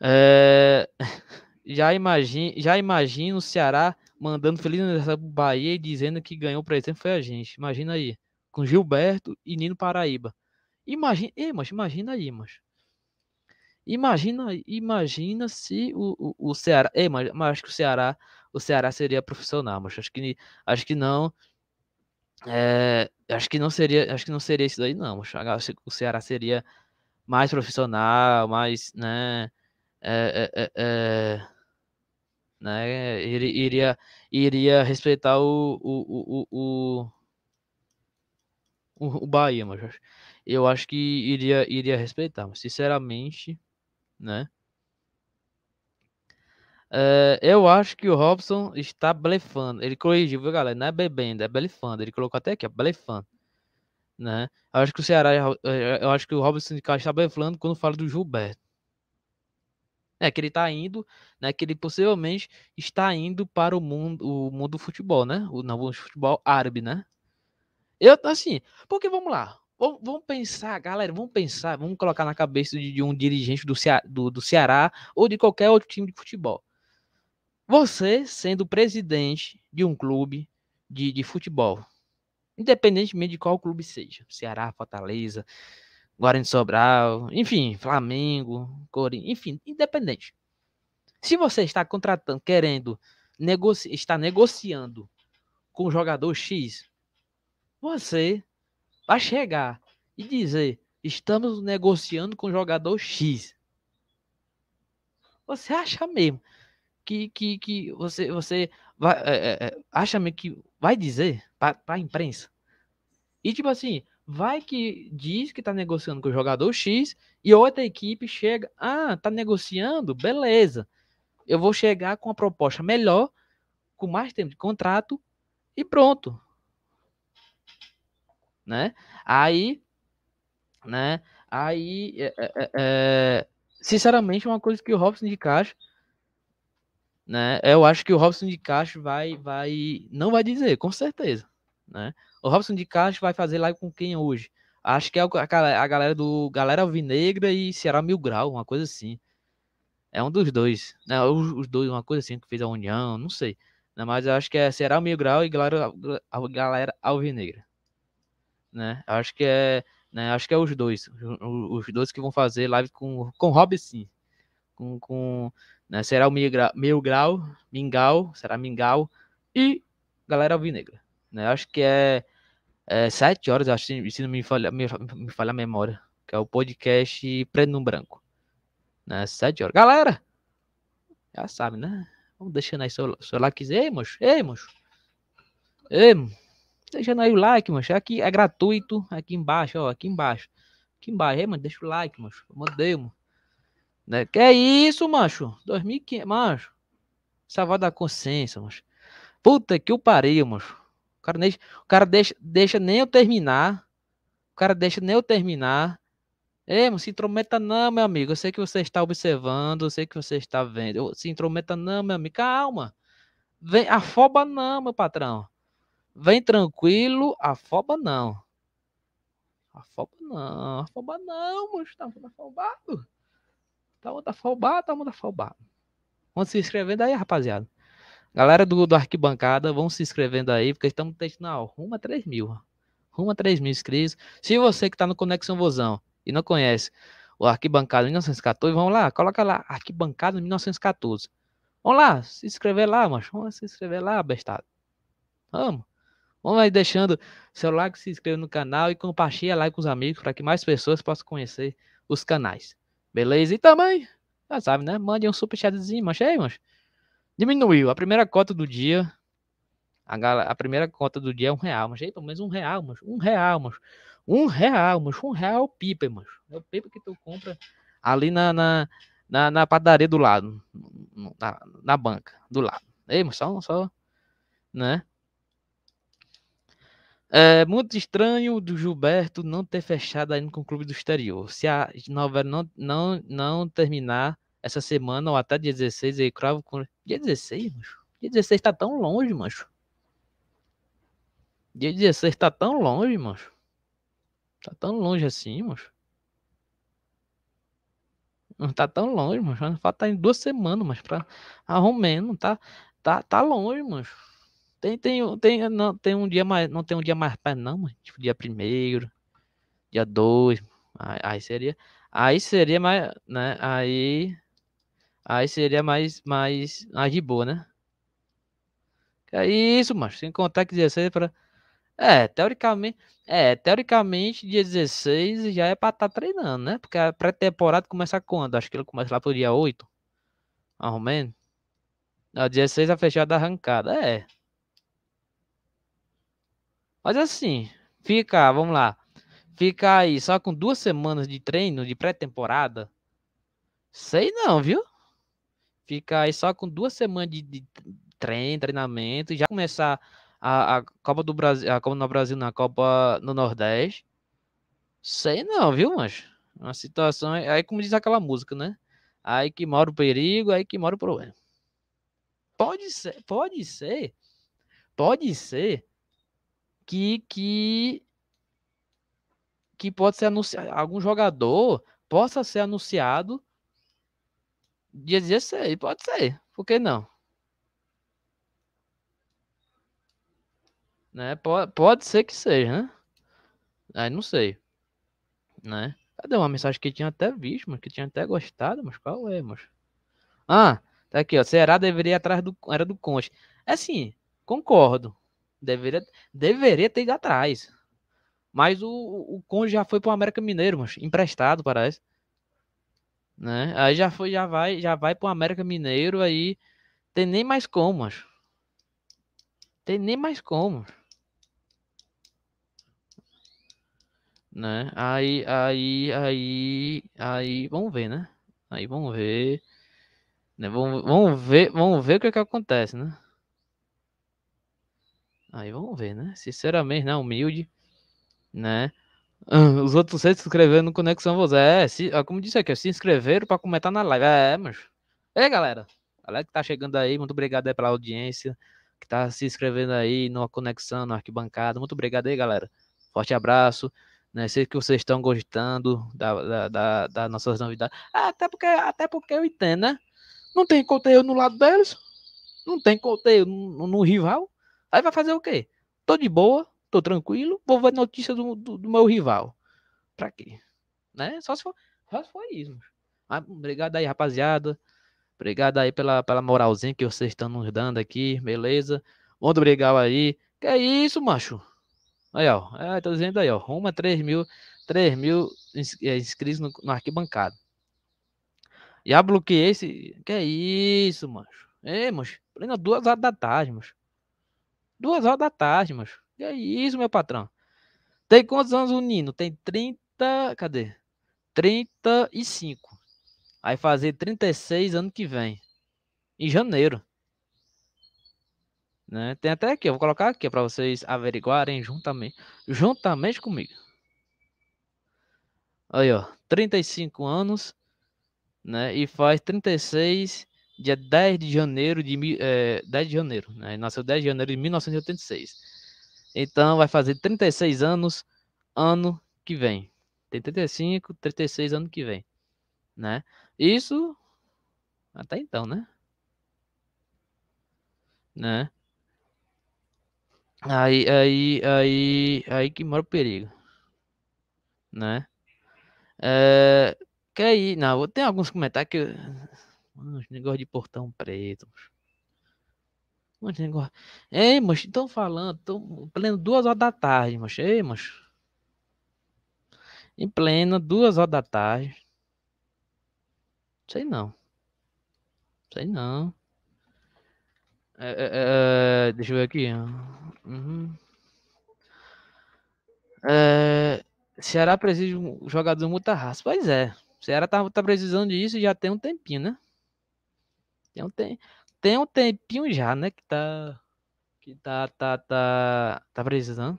É... Já imagino, já imagino o Ceará mandando feliz aniversário pro Bahia e dizendo que ganhou o presente foi a gente. Imagina aí. Com Gilberto e Nino Paraíba. Imagina, ei, mas imagina aí, mas. Imagina, imagina se o, o, o Ceará. Ei, mas, mas acho que o Ceará, o Ceará seria profissional, mas acho que, acho que não. É, acho que não seria, acho que não seria isso daí, não. Acho que o Ceará seria mais profissional, mais, né? É, é, é, é né? Ele iria, iria respeitar o, o, o, o, o Bahia, mas eu acho que iria, iria respeitar, mas sinceramente, né? É, eu acho que o Robson está blefando. Ele corrigiu, viu, galera? Não é bebendo, é blefando. Ele colocou até aqui, é blefando. Né? Eu acho que o Ceará, eu acho que o Robson de Castro está blefando quando fala do Gilberto né, que ele está indo, né, que ele possivelmente está indo para o mundo, o mundo do futebol, né, o novo futebol árabe, né? Eu assim, porque vamos lá, vamos, vamos pensar, galera, vamos pensar, vamos colocar na cabeça de, de um dirigente do, Cea, do, do Ceará ou de qualquer outro time de futebol. Você sendo presidente de um clube de, de futebol, independentemente de qual clube seja, Ceará, Fortaleza, Guarani de Sobral, enfim, Flamengo, Corinthians, enfim, independente. Se você está contratando, querendo, negoci está negociando com o jogador X, você vai chegar e dizer: estamos negociando com o jogador X. Você acha mesmo que, que, que você, você vai, é, é, é acha mesmo que vai dizer para a imprensa? E tipo assim, Vai que diz que está negociando com o jogador X e outra equipe chega, ah, tá negociando, beleza. Eu vou chegar com a proposta melhor, com mais tempo de contrato e pronto. Né? Aí, né? Aí, é, é, é, é sinceramente, é uma coisa que o Robson de Castro né? Eu acho que o Robson de Castro vai, vai, não vai dizer, com certeza, né? O Robson de Castro vai fazer live com quem hoje? Acho que é a galera do Galera Alvinegra e Ceará Mil Grau, uma coisa assim. É um dos dois. né? os, dois, uma coisa assim, que fez a União, não sei. Né? mas eu acho que é Ceará Mil Grau e Galera, galera Alvinegra. Né? Acho que é. Né? Acho que é os dois. Os, dois que vão fazer live com, com Robson, Com. com né? Será o Mil Grau, Mil Grau, Mingau, será Mingau e Galera Alvinegra. Né? Acho que é é, sete horas, acho, se não me falha, me, me falha a memória, que é o podcast Preto no Branco. Né? Sete horas. Galera! Já sabe, né? Vamos deixando aí seu, seu likezinho. Ei, moço. Ei, moço. Ei, deixando aí o like, moço. Aqui é gratuito. Aqui embaixo, ó. Aqui embaixo. Aqui embaixo. Ei, mano, deixa o like, moço. Mandei, mano. Né? Que é isso, macho? 2015, macho. Salvar da consciência, moço Puta que o pariu, moço cara, nem, o cara deixa, deixa nem eu terminar. O cara deixa nem eu terminar. Ei, não se intrometa não, meu amigo. Eu sei que você está observando, eu sei que você está vendo. Eu, se intrometa não, meu amigo. Calma. Vem, afoba não, meu patrão. Vem tranquilo, afoba não. Afoba não, afoba não, moço. Tá muito afobado. Tá muito afobado, tá muito afobado. Vamos se inscrevendo aí, rapaziada. Galera do, do Arquibancada, vão se inscrevendo aí, porque estamos tentando rumo a 3 mil. Rumo a 3 mil inscritos. Se você que está no Conexão Vozão e não conhece o Arquibancada 1914, vamos lá, coloca lá, Arquibancada 1914. Vamos lá, se inscrever lá, macho. Vamos se inscrever lá, bestado. Vamos. Vamos aí deixando seu like, se inscreva no canal e compartilha lá com os amigos para que mais pessoas possam conhecer os canais. Beleza? E também, já sabe, né? Mande um superchatzinho, macho aí, macho. Diminuiu. A primeira cota do dia. A, galera, a primeira cota do dia é um real, mas aí pelo menos um real, mas um real, mas um real, mas um real pipa, mas é o pipa é que tu compra ali na, na, na, na padaria do lado, na, na banca do lado. Ei, mas só, só, né? É muito estranho do Gilberto não ter fechado ainda com o clube do exterior. Se a novela não, não, não terminar essa semana ou até dia 16 aí, cravo com. Dia 16, macho. Dia 16 tá tão longe, macho. Dia 16 tá tão longe, macho. Tá tão longe assim, macho. Não tá tão longe, macho. Falta em duas semanas, mas pra não tá, tá, tá longe, mano. Tem, tem, tem, não, tem um dia mais, não tem um dia mais perto, não, mano. Tipo, dia primeiro, dia dois. Aí, aí seria, aí seria mais, né? Aí Aí seria mais, mais, mais de boa, né? E é isso, macho. Sem contar que 16 é para. É, teoricamente. É, teoricamente, dia 16 já é para estar tá treinando, né? Porque a pré-temporada começa quando? Acho que ele começa lá pro dia 8. Arrumando. Não, 16 a é fechada arrancada. É. Mas assim, fica, vamos lá. Fica aí só com duas semanas de treino de pré-temporada. Sei não, viu? ficar aí só com duas semanas de, de treino, treinamento, e já começar a, a, Copa do Brasil, a Copa no Brasil, na Copa no Nordeste. Sei não, viu, mancho? Uma situação. Aí, como diz aquela música, né? Aí que mora o perigo, aí que mora o problema. Pode ser, pode ser, pode ser que que que pode ser anunciado, algum jogador possa ser anunciado Dia 16, pode ser. Por que não? Né? Pode, pode ser que seja, né? Aí não sei. Né? Cadê uma mensagem que tinha até visto, mas que tinha até gostado, mas qual é, mas? Ah, tá aqui, ó. Ceará deveria ir atrás do era do Conte. É assim, concordo. Deveria, deveria ter ido atrás. Mas o, o Conde já foi para o América Mineiro, mas emprestado, parece né? Aí já foi, já vai, já vai pro América Mineiro, aí tem nem mais como, acho. Tem nem mais como. Né? Aí, aí, aí, aí, vamos ver, né? Aí vamos ver. Né? Vamos, vamos ver, vamos ver o que, é que acontece, né? Aí vamos ver, né? Sinceramente, né? Humilde, né? Ah, os outros se inscreveram no Conexão Você. É, ah, como disse aqui, se inscreveram para comentar na live. É, mas. Ei, galera. Galera que tá chegando aí, muito obrigado aí pela audiência. Que tá se inscrevendo aí no Conexão, no Arquibancada. Muito obrigado aí, galera. Forte abraço. Né? Sei que vocês estão gostando da, da, da, das nossas novidades. Até porque, até porque eu entendo, né? Não tem conteúdo no lado deles. Não tem conteúdo no, no rival. Aí vai fazer o quê? Tô de boa tô tranquilo, vou ver notícia do, do, do, meu rival. Pra quê? Né? Só se for, só se for isso. Ah, obrigado aí, rapaziada. Obrigado aí pela, pela moralzinha que vocês estão nos dando aqui, beleza? Muito obrigado aí. Que é isso, macho? Aí, ó. É, tô tá dizendo aí, ó. Roma 3 mil, 3 mil é, inscritos no, no arquibancada. Já bloqueei esse. Que é isso, macho? Ei, macho. Plena duas horas da tarde, macho. Duas horas da tarde, macho. Que é isso, meu patrão? Tem quantos anos o Nino? Tem 30. Cadê? 35. Aí fazer 36 ano que vem. Em janeiro. Né? Tem até aqui, eu vou colocar aqui para vocês averiguarem juntamente, juntamente comigo. Aí, ó, 35 anos, né? E faz 36 dia 10 de janeiro de é, 10 eh, de janeiro, né? Nasceu 10 de janeiro de 1986. Então vai fazer 36 anos ano que vem. Tem 35, 36 ano que vem, né? Isso até então, né? Né? Aí, aí, aí, aí que mora o perigo, né? É, quer ir? Não, tem alguns comentários que. Mano, negócio de portão preto. Um negócio. Ei, estão falando, estão em pleno duas horas da tarde, moço. Ei, Em plena, duas horas da tarde. Sei não. Sei não. É, é, é, é deixa eu ver aqui. Uhum. É, Ceará precisa de um jogador muita raça. Pois é. Ceará tá, tá precisando disso já tem um tempinho, né? Tem um tem tem um tempinho já, né? Que tá. Que tá, tá, tá, tá precisando.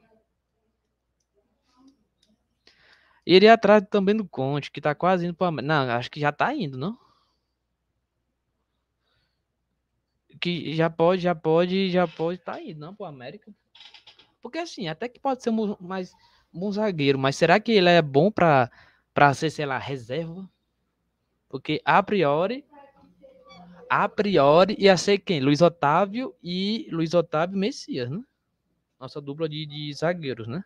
ele atrás também do Conte, que tá quase indo para Não, acho que já tá indo, não? Que já pode, já pode, já pode tá indo, não, pro América. Porque assim, até que pode ser mais um zagueiro, mas será que ele é bom para pra ser, sei lá, reserva? Porque a priori a priori ia ser quem? Luiz Otávio e Luiz Otávio Messias, né? Nossa dupla de, de zagueiros, né?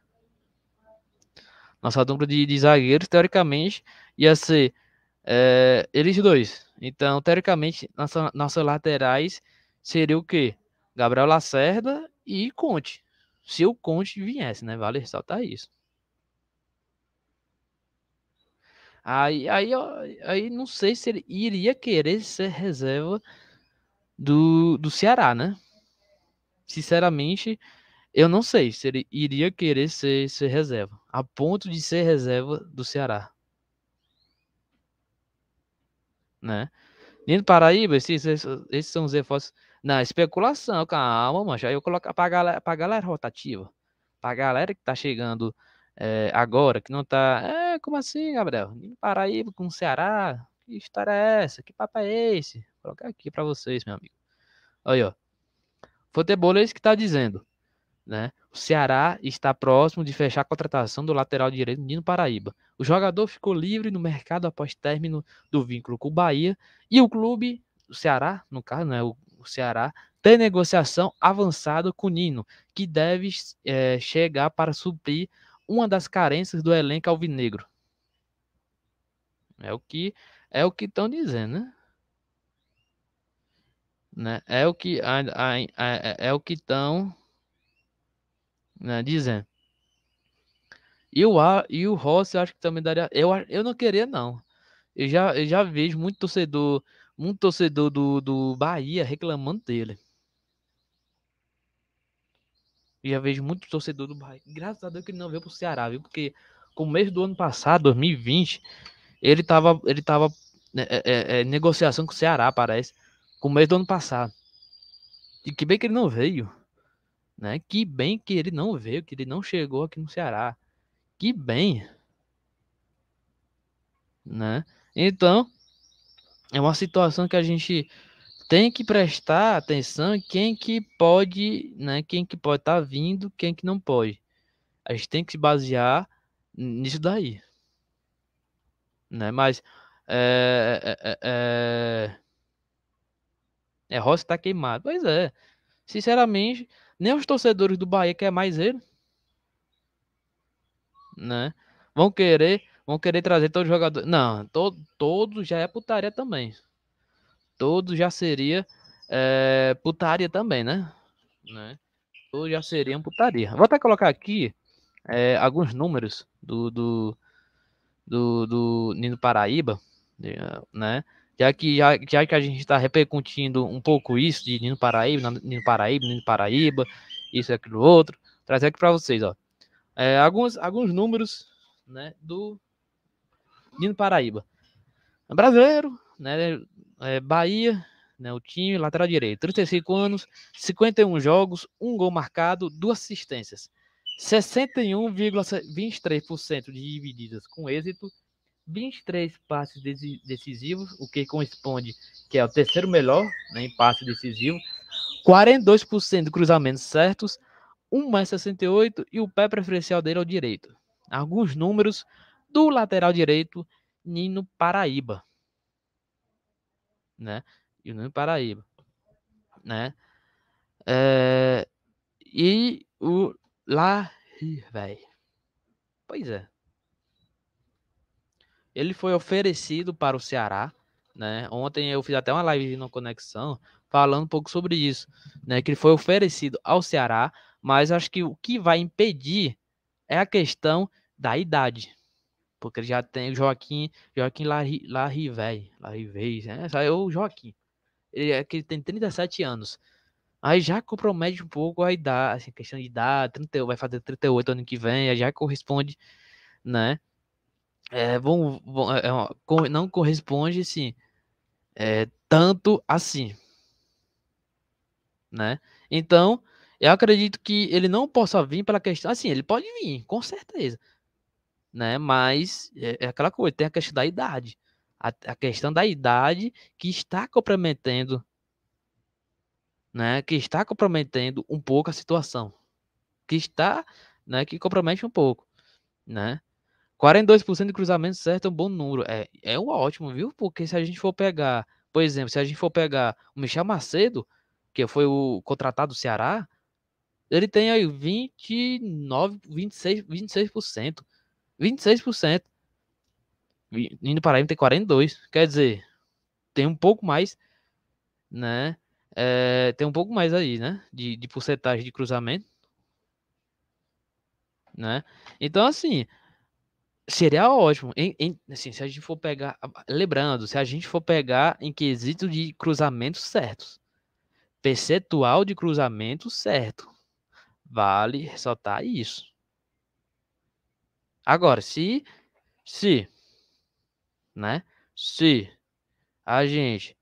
Nossa dupla de, de zagueiros, teoricamente, ia ser é, eles dois. Então, teoricamente, nossa, nossas laterais seria o quê? Gabriel Lacerda e Conte. Se o Conte viesse, né? Vale ressaltar isso. Aí, aí, aí não sei se ele iria querer ser reserva do, do Ceará, né? Sinceramente, eu não sei se ele iria querer ser, ser reserva, a ponto de ser reserva do Ceará. Né? Nino Paraíba, esses, esses são os reforços. Na especulação, calma, mancha. Aí eu coloco pra galera, pra galera rotativa. Pra galera que tá chegando é, agora, que não tá. É, como assim, Gabriel? Em Paraíba com o Ceará? Que história é essa? Que papo é esse? Vou colocar aqui para vocês, meu amigo. Olha aí, ó. Futebol é isso que tá dizendo. Né? O Ceará está próximo de fechar a contratação do lateral direito Nino Paraíba. O jogador ficou livre no mercado após término do vínculo com o Bahia e o clube, o Ceará, no caso, né, o, o Ceará, tem negociação avançada com o Nino, que deve é, chegar para suprir uma das carências do elenco alvinegro. É o que é o que estão dizendo, né? né? É o que é o que estão né, dizendo. E o, e o Rossi acho que também daria. Eu, eu não queria, não. Eu já, eu já vejo muito torcedor, muito torcedor do, do Bahia reclamando dele. Eu já vejo muito torcedor do Bahia. Graças a Deus que ele não veio pro Ceará, viu? Porque começo do ano passado, 2020, ele tava, ele tava né, é, é, é, negociação com o Ceará, parece. Começo do ano passado. E que bem que ele não veio. Né? Que bem que ele não veio, que ele não chegou aqui no Ceará. Que bem. Né? Então, é uma situação que a gente tem que prestar atenção em quem que pode, né? Quem que pode estar tá vindo, quem que não pode. A gente tem que se basear nisso daí, né? Mas é, é, é, é Rossi tá queimado, pois é. Sinceramente, nem os torcedores do Bahia querem mais ele, né? Vão querer, vão querer trazer todos os jogadores. Não, to, todos já é putaria também todo já seria é, putaria também, né? né? Todo já seria putaria. Vou até colocar aqui é, alguns números do, do, do, do Nino Paraíba, né? Já que, já, já que a gente está repercutindo um pouco isso de Nino Paraíba, Nino Paraíba, Nino Paraíba, isso e aquilo outro, trazer aqui para vocês, ó. É, alguns, alguns números né, do Nino Paraíba. Brasileiro, né, é, Bahia, né, o time, lateral direito, 35 anos, 51 jogos, um gol marcado, duas assistências. 61,23% de divididas com êxito, 23 passes decisivos, o que corresponde que é o terceiro melhor né, em passe decisivo, 42% de cruzamentos certos, 1 mais 68 e o pé preferencial dele ao é direito. Alguns números do lateral direito Nino Paraíba né? E União Paraíba, né? É, e o lá, velho. Pois é. Ele foi oferecido para o Ceará, né? Ontem eu fiz até uma live na Conexão falando um pouco sobre isso, né? Que ele foi oferecido ao Ceará, mas acho que o que vai impedir é a questão da idade, porque ele já tem o Joaquim, Joaquim Larivei, Larivei, né? Saiu é o Joaquim. Ele, é, que ele tem 37 anos. Aí já compromete um pouco a idade, assim, questão de idade, 30, vai fazer 38 ano que vem, aí já corresponde, né? É, bom, bom é, é não corresponde, assim, é, tanto assim, né? Então, eu acredito que ele não possa vir pela questão, assim, ele pode vir, com certeza, né? Mas é, é, aquela coisa, tem a questão da idade. A, a questão da idade que está comprometendo, né? Que está comprometendo um pouco a situação. Que está, né? Que compromete um pouco, né? 42% de cruzamento certo é um bom número. É, é um ótimo, viu? Porque se a gente for pegar, por exemplo, se a gente for pegar o Michel Macedo, que foi o contratado do Ceará, ele tem aí 29, 26, 26%. 26%. Indo para Paraíba tem 42%. Quer dizer, tem um pouco mais, né? É, tem um pouco mais aí, né? De, de porcentagem de cruzamento. Né? Então, assim, seria ótimo. Em, em, assim, se a gente for pegar. Lembrando, se a gente for pegar em quesito de cruzamentos certos. Percentual de cruzamento certo. Vale ressaltar isso. Agora, se, se, né? Se a gente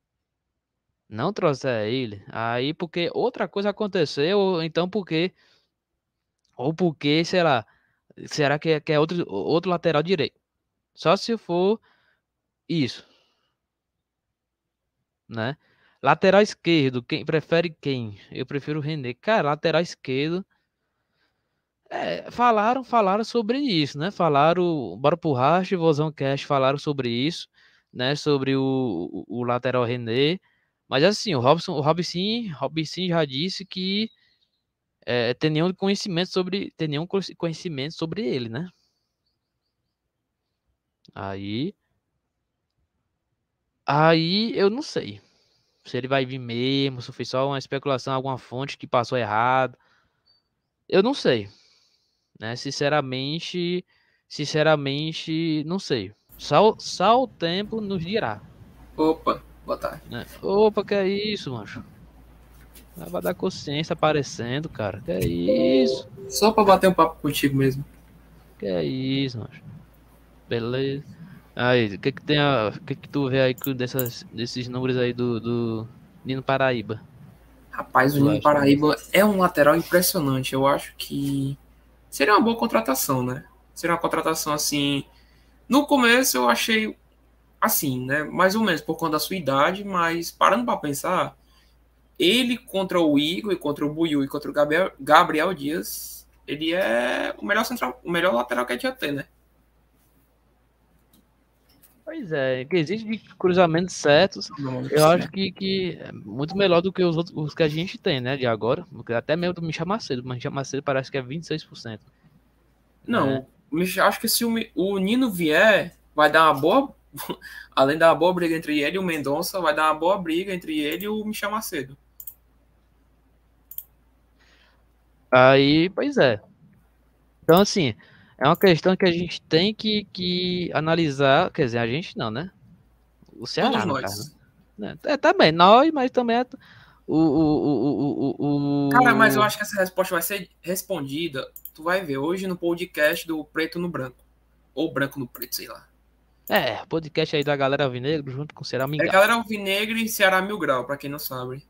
não trouxer ele, aí porque outra coisa aconteceu, ou então porque, ou porque, sei lá, será que é, que é outro, outro lateral direito? Só se for isso, né? Lateral esquerdo, quem prefere quem? Eu prefiro render. Cara, lateral esquerdo é, falaram, falaram sobre isso, né? Falaram, bora pro racha, Vozão Cash falaram sobre isso, né? Sobre o, o, o lateral René. Mas assim, o Robson, o Robson, Robson já disse que é, tem nenhum conhecimento sobre, tem nenhum conhecimento sobre ele, né? Aí, aí eu não sei se ele vai vir mesmo, se foi só uma especulação, alguma fonte que passou errado. Eu não sei. Né? Sinceramente, sinceramente, não sei. Só, só o tempo nos dirá. Opa, boa tarde. Né? Opa, que é isso, macho? Vai dar consciência aparecendo, cara. Que é isso? Só pra bater um papo contigo mesmo. Que é isso, macho? Beleza. Aí, o que que tem a, que que tu vê aí dessas, desses números aí do, do Nino Paraíba? Rapaz, o Nino é Paraíba é um lateral impressionante. Eu acho que seria uma boa contratação, né? Seria uma contratação assim. No começo eu achei assim, né? Mais ou menos por conta da sua idade, mas parando para pensar, ele contra o Igor e contra o Buiu e contra o Gabriel, Gabriel Dias, ele é o melhor central, o melhor lateral que a gente ia tem, né? Pois é, que existe de cruzamentos certos. Eu acho que, que é muito melhor do que os outros os que a gente tem, né? De agora. Até mesmo do Michel Macedo. Mas Michel Macedo parece que é 26%. Não, né? acho que se o, o Nino vier, vai dar uma boa. Além da boa briga entre ele e o Mendonça, vai dar uma boa briga entre ele e o Michel Macedo. Aí, pois é. Então, assim, é uma questão que a gente tem que, que analisar. Quer dizer, a gente não, né? O Ceará. Todos nós. Né? É, também, nós, mas também é o, o, o, o, o. Cara, mas eu acho que essa resposta vai ser respondida. Tu vai ver hoje no podcast do Preto no Branco. Ou Branco no Preto, sei lá. É, podcast aí da Galera Alvinegro junto com o Ceará Mil É Galera Alvinegro e Ceará Mil Grau, pra quem não sabe.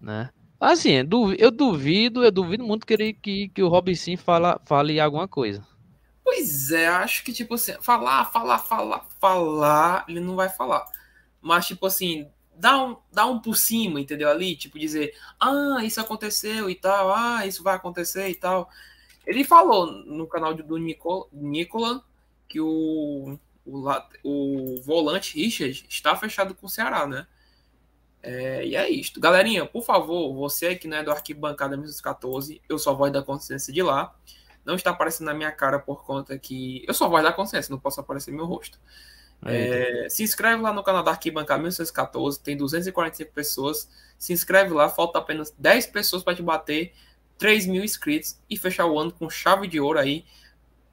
Né? Assim, eu duvido, eu duvido muito que, ele, que, que o Robinson fala, fale alguma coisa. Pois é, acho que, tipo assim, falar, falar, falar, falar, ele não vai falar. Mas, tipo assim, dá um, dá um por cima, entendeu? Ali, tipo, dizer, ah, isso aconteceu e tal, ah, isso vai acontecer e tal. Ele falou no canal do Nicola, que o, o, o volante Richard está fechado com o Ceará, né? É, e é isto. Galerinha, por favor, você que não é do Arquibancada 2014, eu sou a voz da consciência de lá não está aparecendo na minha cara por conta que eu sou voz da consciência, não posso aparecer meu rosto. É, então. é se inscreve lá no canal da Arquibancada 1914, tem 245 pessoas. Se inscreve lá, falta apenas 10 pessoas para te bater 3 mil inscritos e fechar o ano com chave de ouro aí.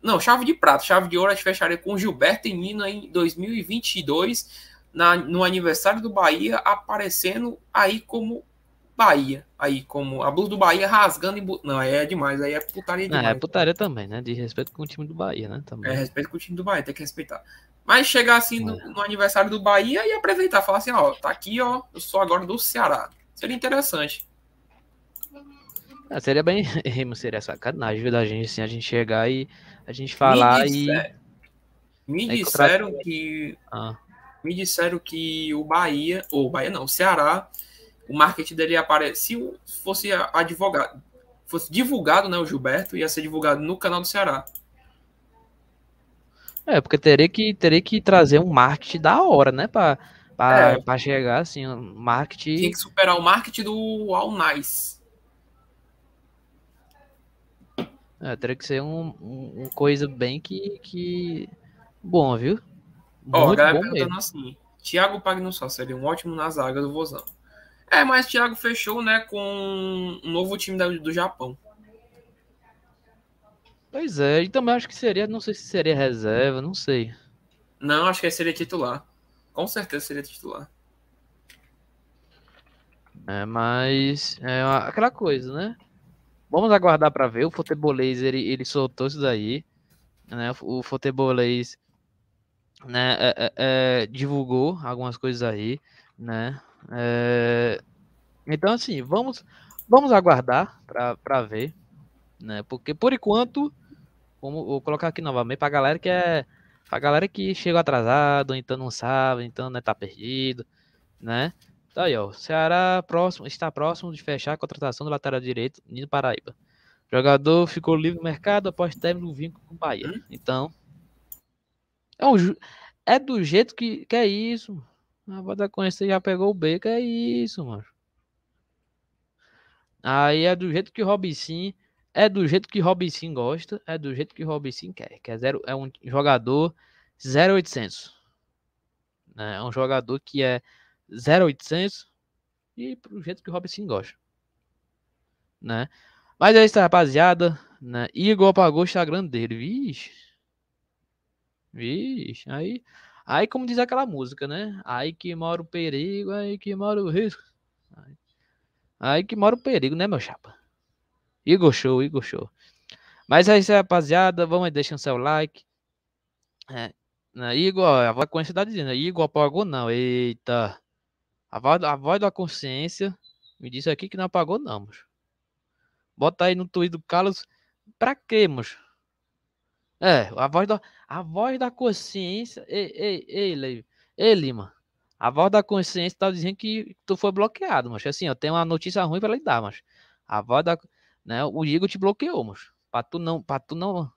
Não, chave de prata, chave de ouro a gente fecharia com Gilberto e Nina em 2022, na, no aniversário do Bahia, aparecendo aí como Bahia, aí como a blusa do Bahia rasgando e bu... não, aí é demais, aí é putaria demais. Não, é putaria também, né? De respeito com o time do Bahia, né? Também. É, respeito com o time do Bahia, tem que respeitar. Mas chegar assim no, é. no, aniversário do Bahia e aproveitar, falar assim, ó, tá aqui, ó, eu sou agora do Ceará. Seria interessante. Ah, seria bem, seria sacanagem viu, da gente, assim, a gente chegar e a gente falar me e... Me disseram que... Ah. Me disseram que o Bahia, ou Bahia não, o Ceará o marketing dele aparece. Se fosse advogado, fosse divulgado, né, o Gilberto, ia ser divulgado no canal do Ceará. É, porque teria que, teria que trazer um marketing da hora, né? Pra, para é. chegar assim, um marketing. Tem que superar o marketing do All Nice. É, teria que ser um, um, coisa bem que. que... Bom, viu? Ó, oh, a galera perguntando assim: Thiago Pagnussal seria um ótimo na zaga do Vozão. É, mas Thiago fechou, né, com um novo time da, do Japão. Pois é, e também acho que seria, não sei se seria reserva, não sei. Não, acho que seria titular. Com certeza seria titular. É, mas é aquela coisa, né? Vamos aguardar para ver. O futebolês ele, ele soltou isso daí, né? O futebolês né, é, é, é divulgou algumas coisas aí, né? É, então, assim, vamos, vamos aguardar para ver, né? Porque por enquanto, como vou colocar aqui novamente para galera que é a galera que chegou atrasado, então não sabe, então né, tá perdido, né? Tá aí, ó. O Ceará próximo, está próximo de fechar a contratação do lateral direito Nino Paraíba. O jogador ficou livre no mercado após término do vínculo com o Bahia. Hum? Então, é, um, é do jeito que, que é isso. Rapaz, tá conhecendo, já pegou o beco, é isso, mano. Aí é do jeito que Robicin é do jeito que Robicin gosta, é do jeito que Robicin quer. Que é, zero, é um jogador 0800. Né? É um jogador que é 0800 e pro jeito que Robicin gosta. Né? Mas é isso, rapaziada. Né? Igor apagou o Instagram dele. Vixe. Vixe. Aí Aí, como diz aquela música, né? Aí que mora o perigo, aí que mora o risco. Aí, aí que mora o perigo, né, meu chapa? Igor Show, Igor Show. Mas é isso, rapaziada. Vamos aí, deixando seu like. É, né, Igor, a voz da consciência tá dizendo. Né? Igor apagou, não. Eita. A voz, a voz da consciência me disse aqui que não apagou, não, moço. Bota aí no Twitter do Carlos. Pra quê, moço? É, a voz da, a voz da consciência. Ei, ei, ei, Lei, ei, Lima. A voz da consciência tá dizendo que tu foi bloqueado, mas assim, eu tenho uma notícia ruim para lhe dar, mas a voz da, né, o Igor te bloqueou, mas para tu não, para tu não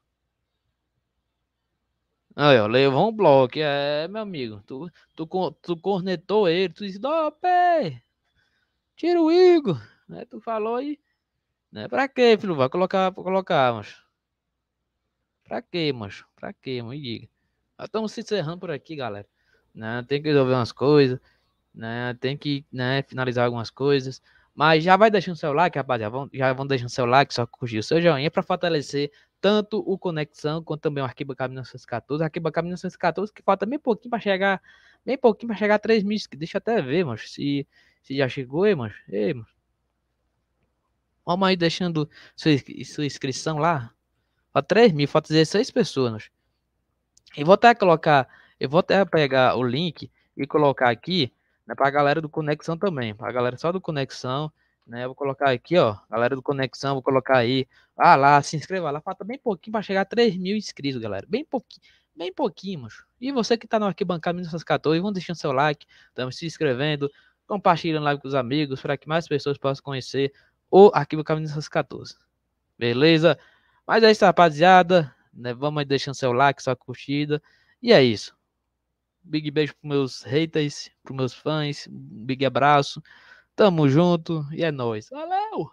Aí, ó, levou um bloco, é, meu amigo. Tu, tu, tu cornetou ele, tu disse, ó, pé, tira o Igor, né? Tu falou aí, né? Pra quê, filho? Vai colocar, colocar, mas Pra quê, mancho? Pra quê, mano? Me diga. Nós estamos se encerrando por aqui, galera. Né? Tem que resolver umas coisas, né? Tem que né, finalizar algumas coisas. Mas já vai deixando seu like, rapaziada. Vão, já vão deixando seu like, só curtir o seu joinha para fortalecer tanto o Conexão quanto também o Arquibancada 1914. Arquibancada 1914 que falta bem pouquinho para chegar, bem pouquinho para chegar a 3 mil Deixa eu até ver, mano, se, se já chegou, hein, mano. Ei, mano. Vamos aí deixando sua, sua inscrição lá para 3 mil, falta 16 pessoas. E vou até colocar, eu vou até pegar o link e colocar aqui, né, para a galera do Conexão também, para a galera só do Conexão, né, eu vou colocar aqui, ó, galera do Conexão, vou colocar aí, ah lá, se inscreva lá, falta bem pouquinho para chegar a 3 mil inscritos, galera, bem pouquinho, bem pouquinho, E você que tá no Arquibancada 1914, vão deixando seu like, estamos se inscrevendo, compartilhando lá com os amigos, para que mais pessoas possam conhecer o Arquibancada 1914. Beleza? Mas é isso, rapaziada. Né? Vamos aí deixando seu like, sua curtida. E é isso. Big beijo pros meus haters, pros meus fãs. Um big abraço. Tamo junto e é nóis. Valeu!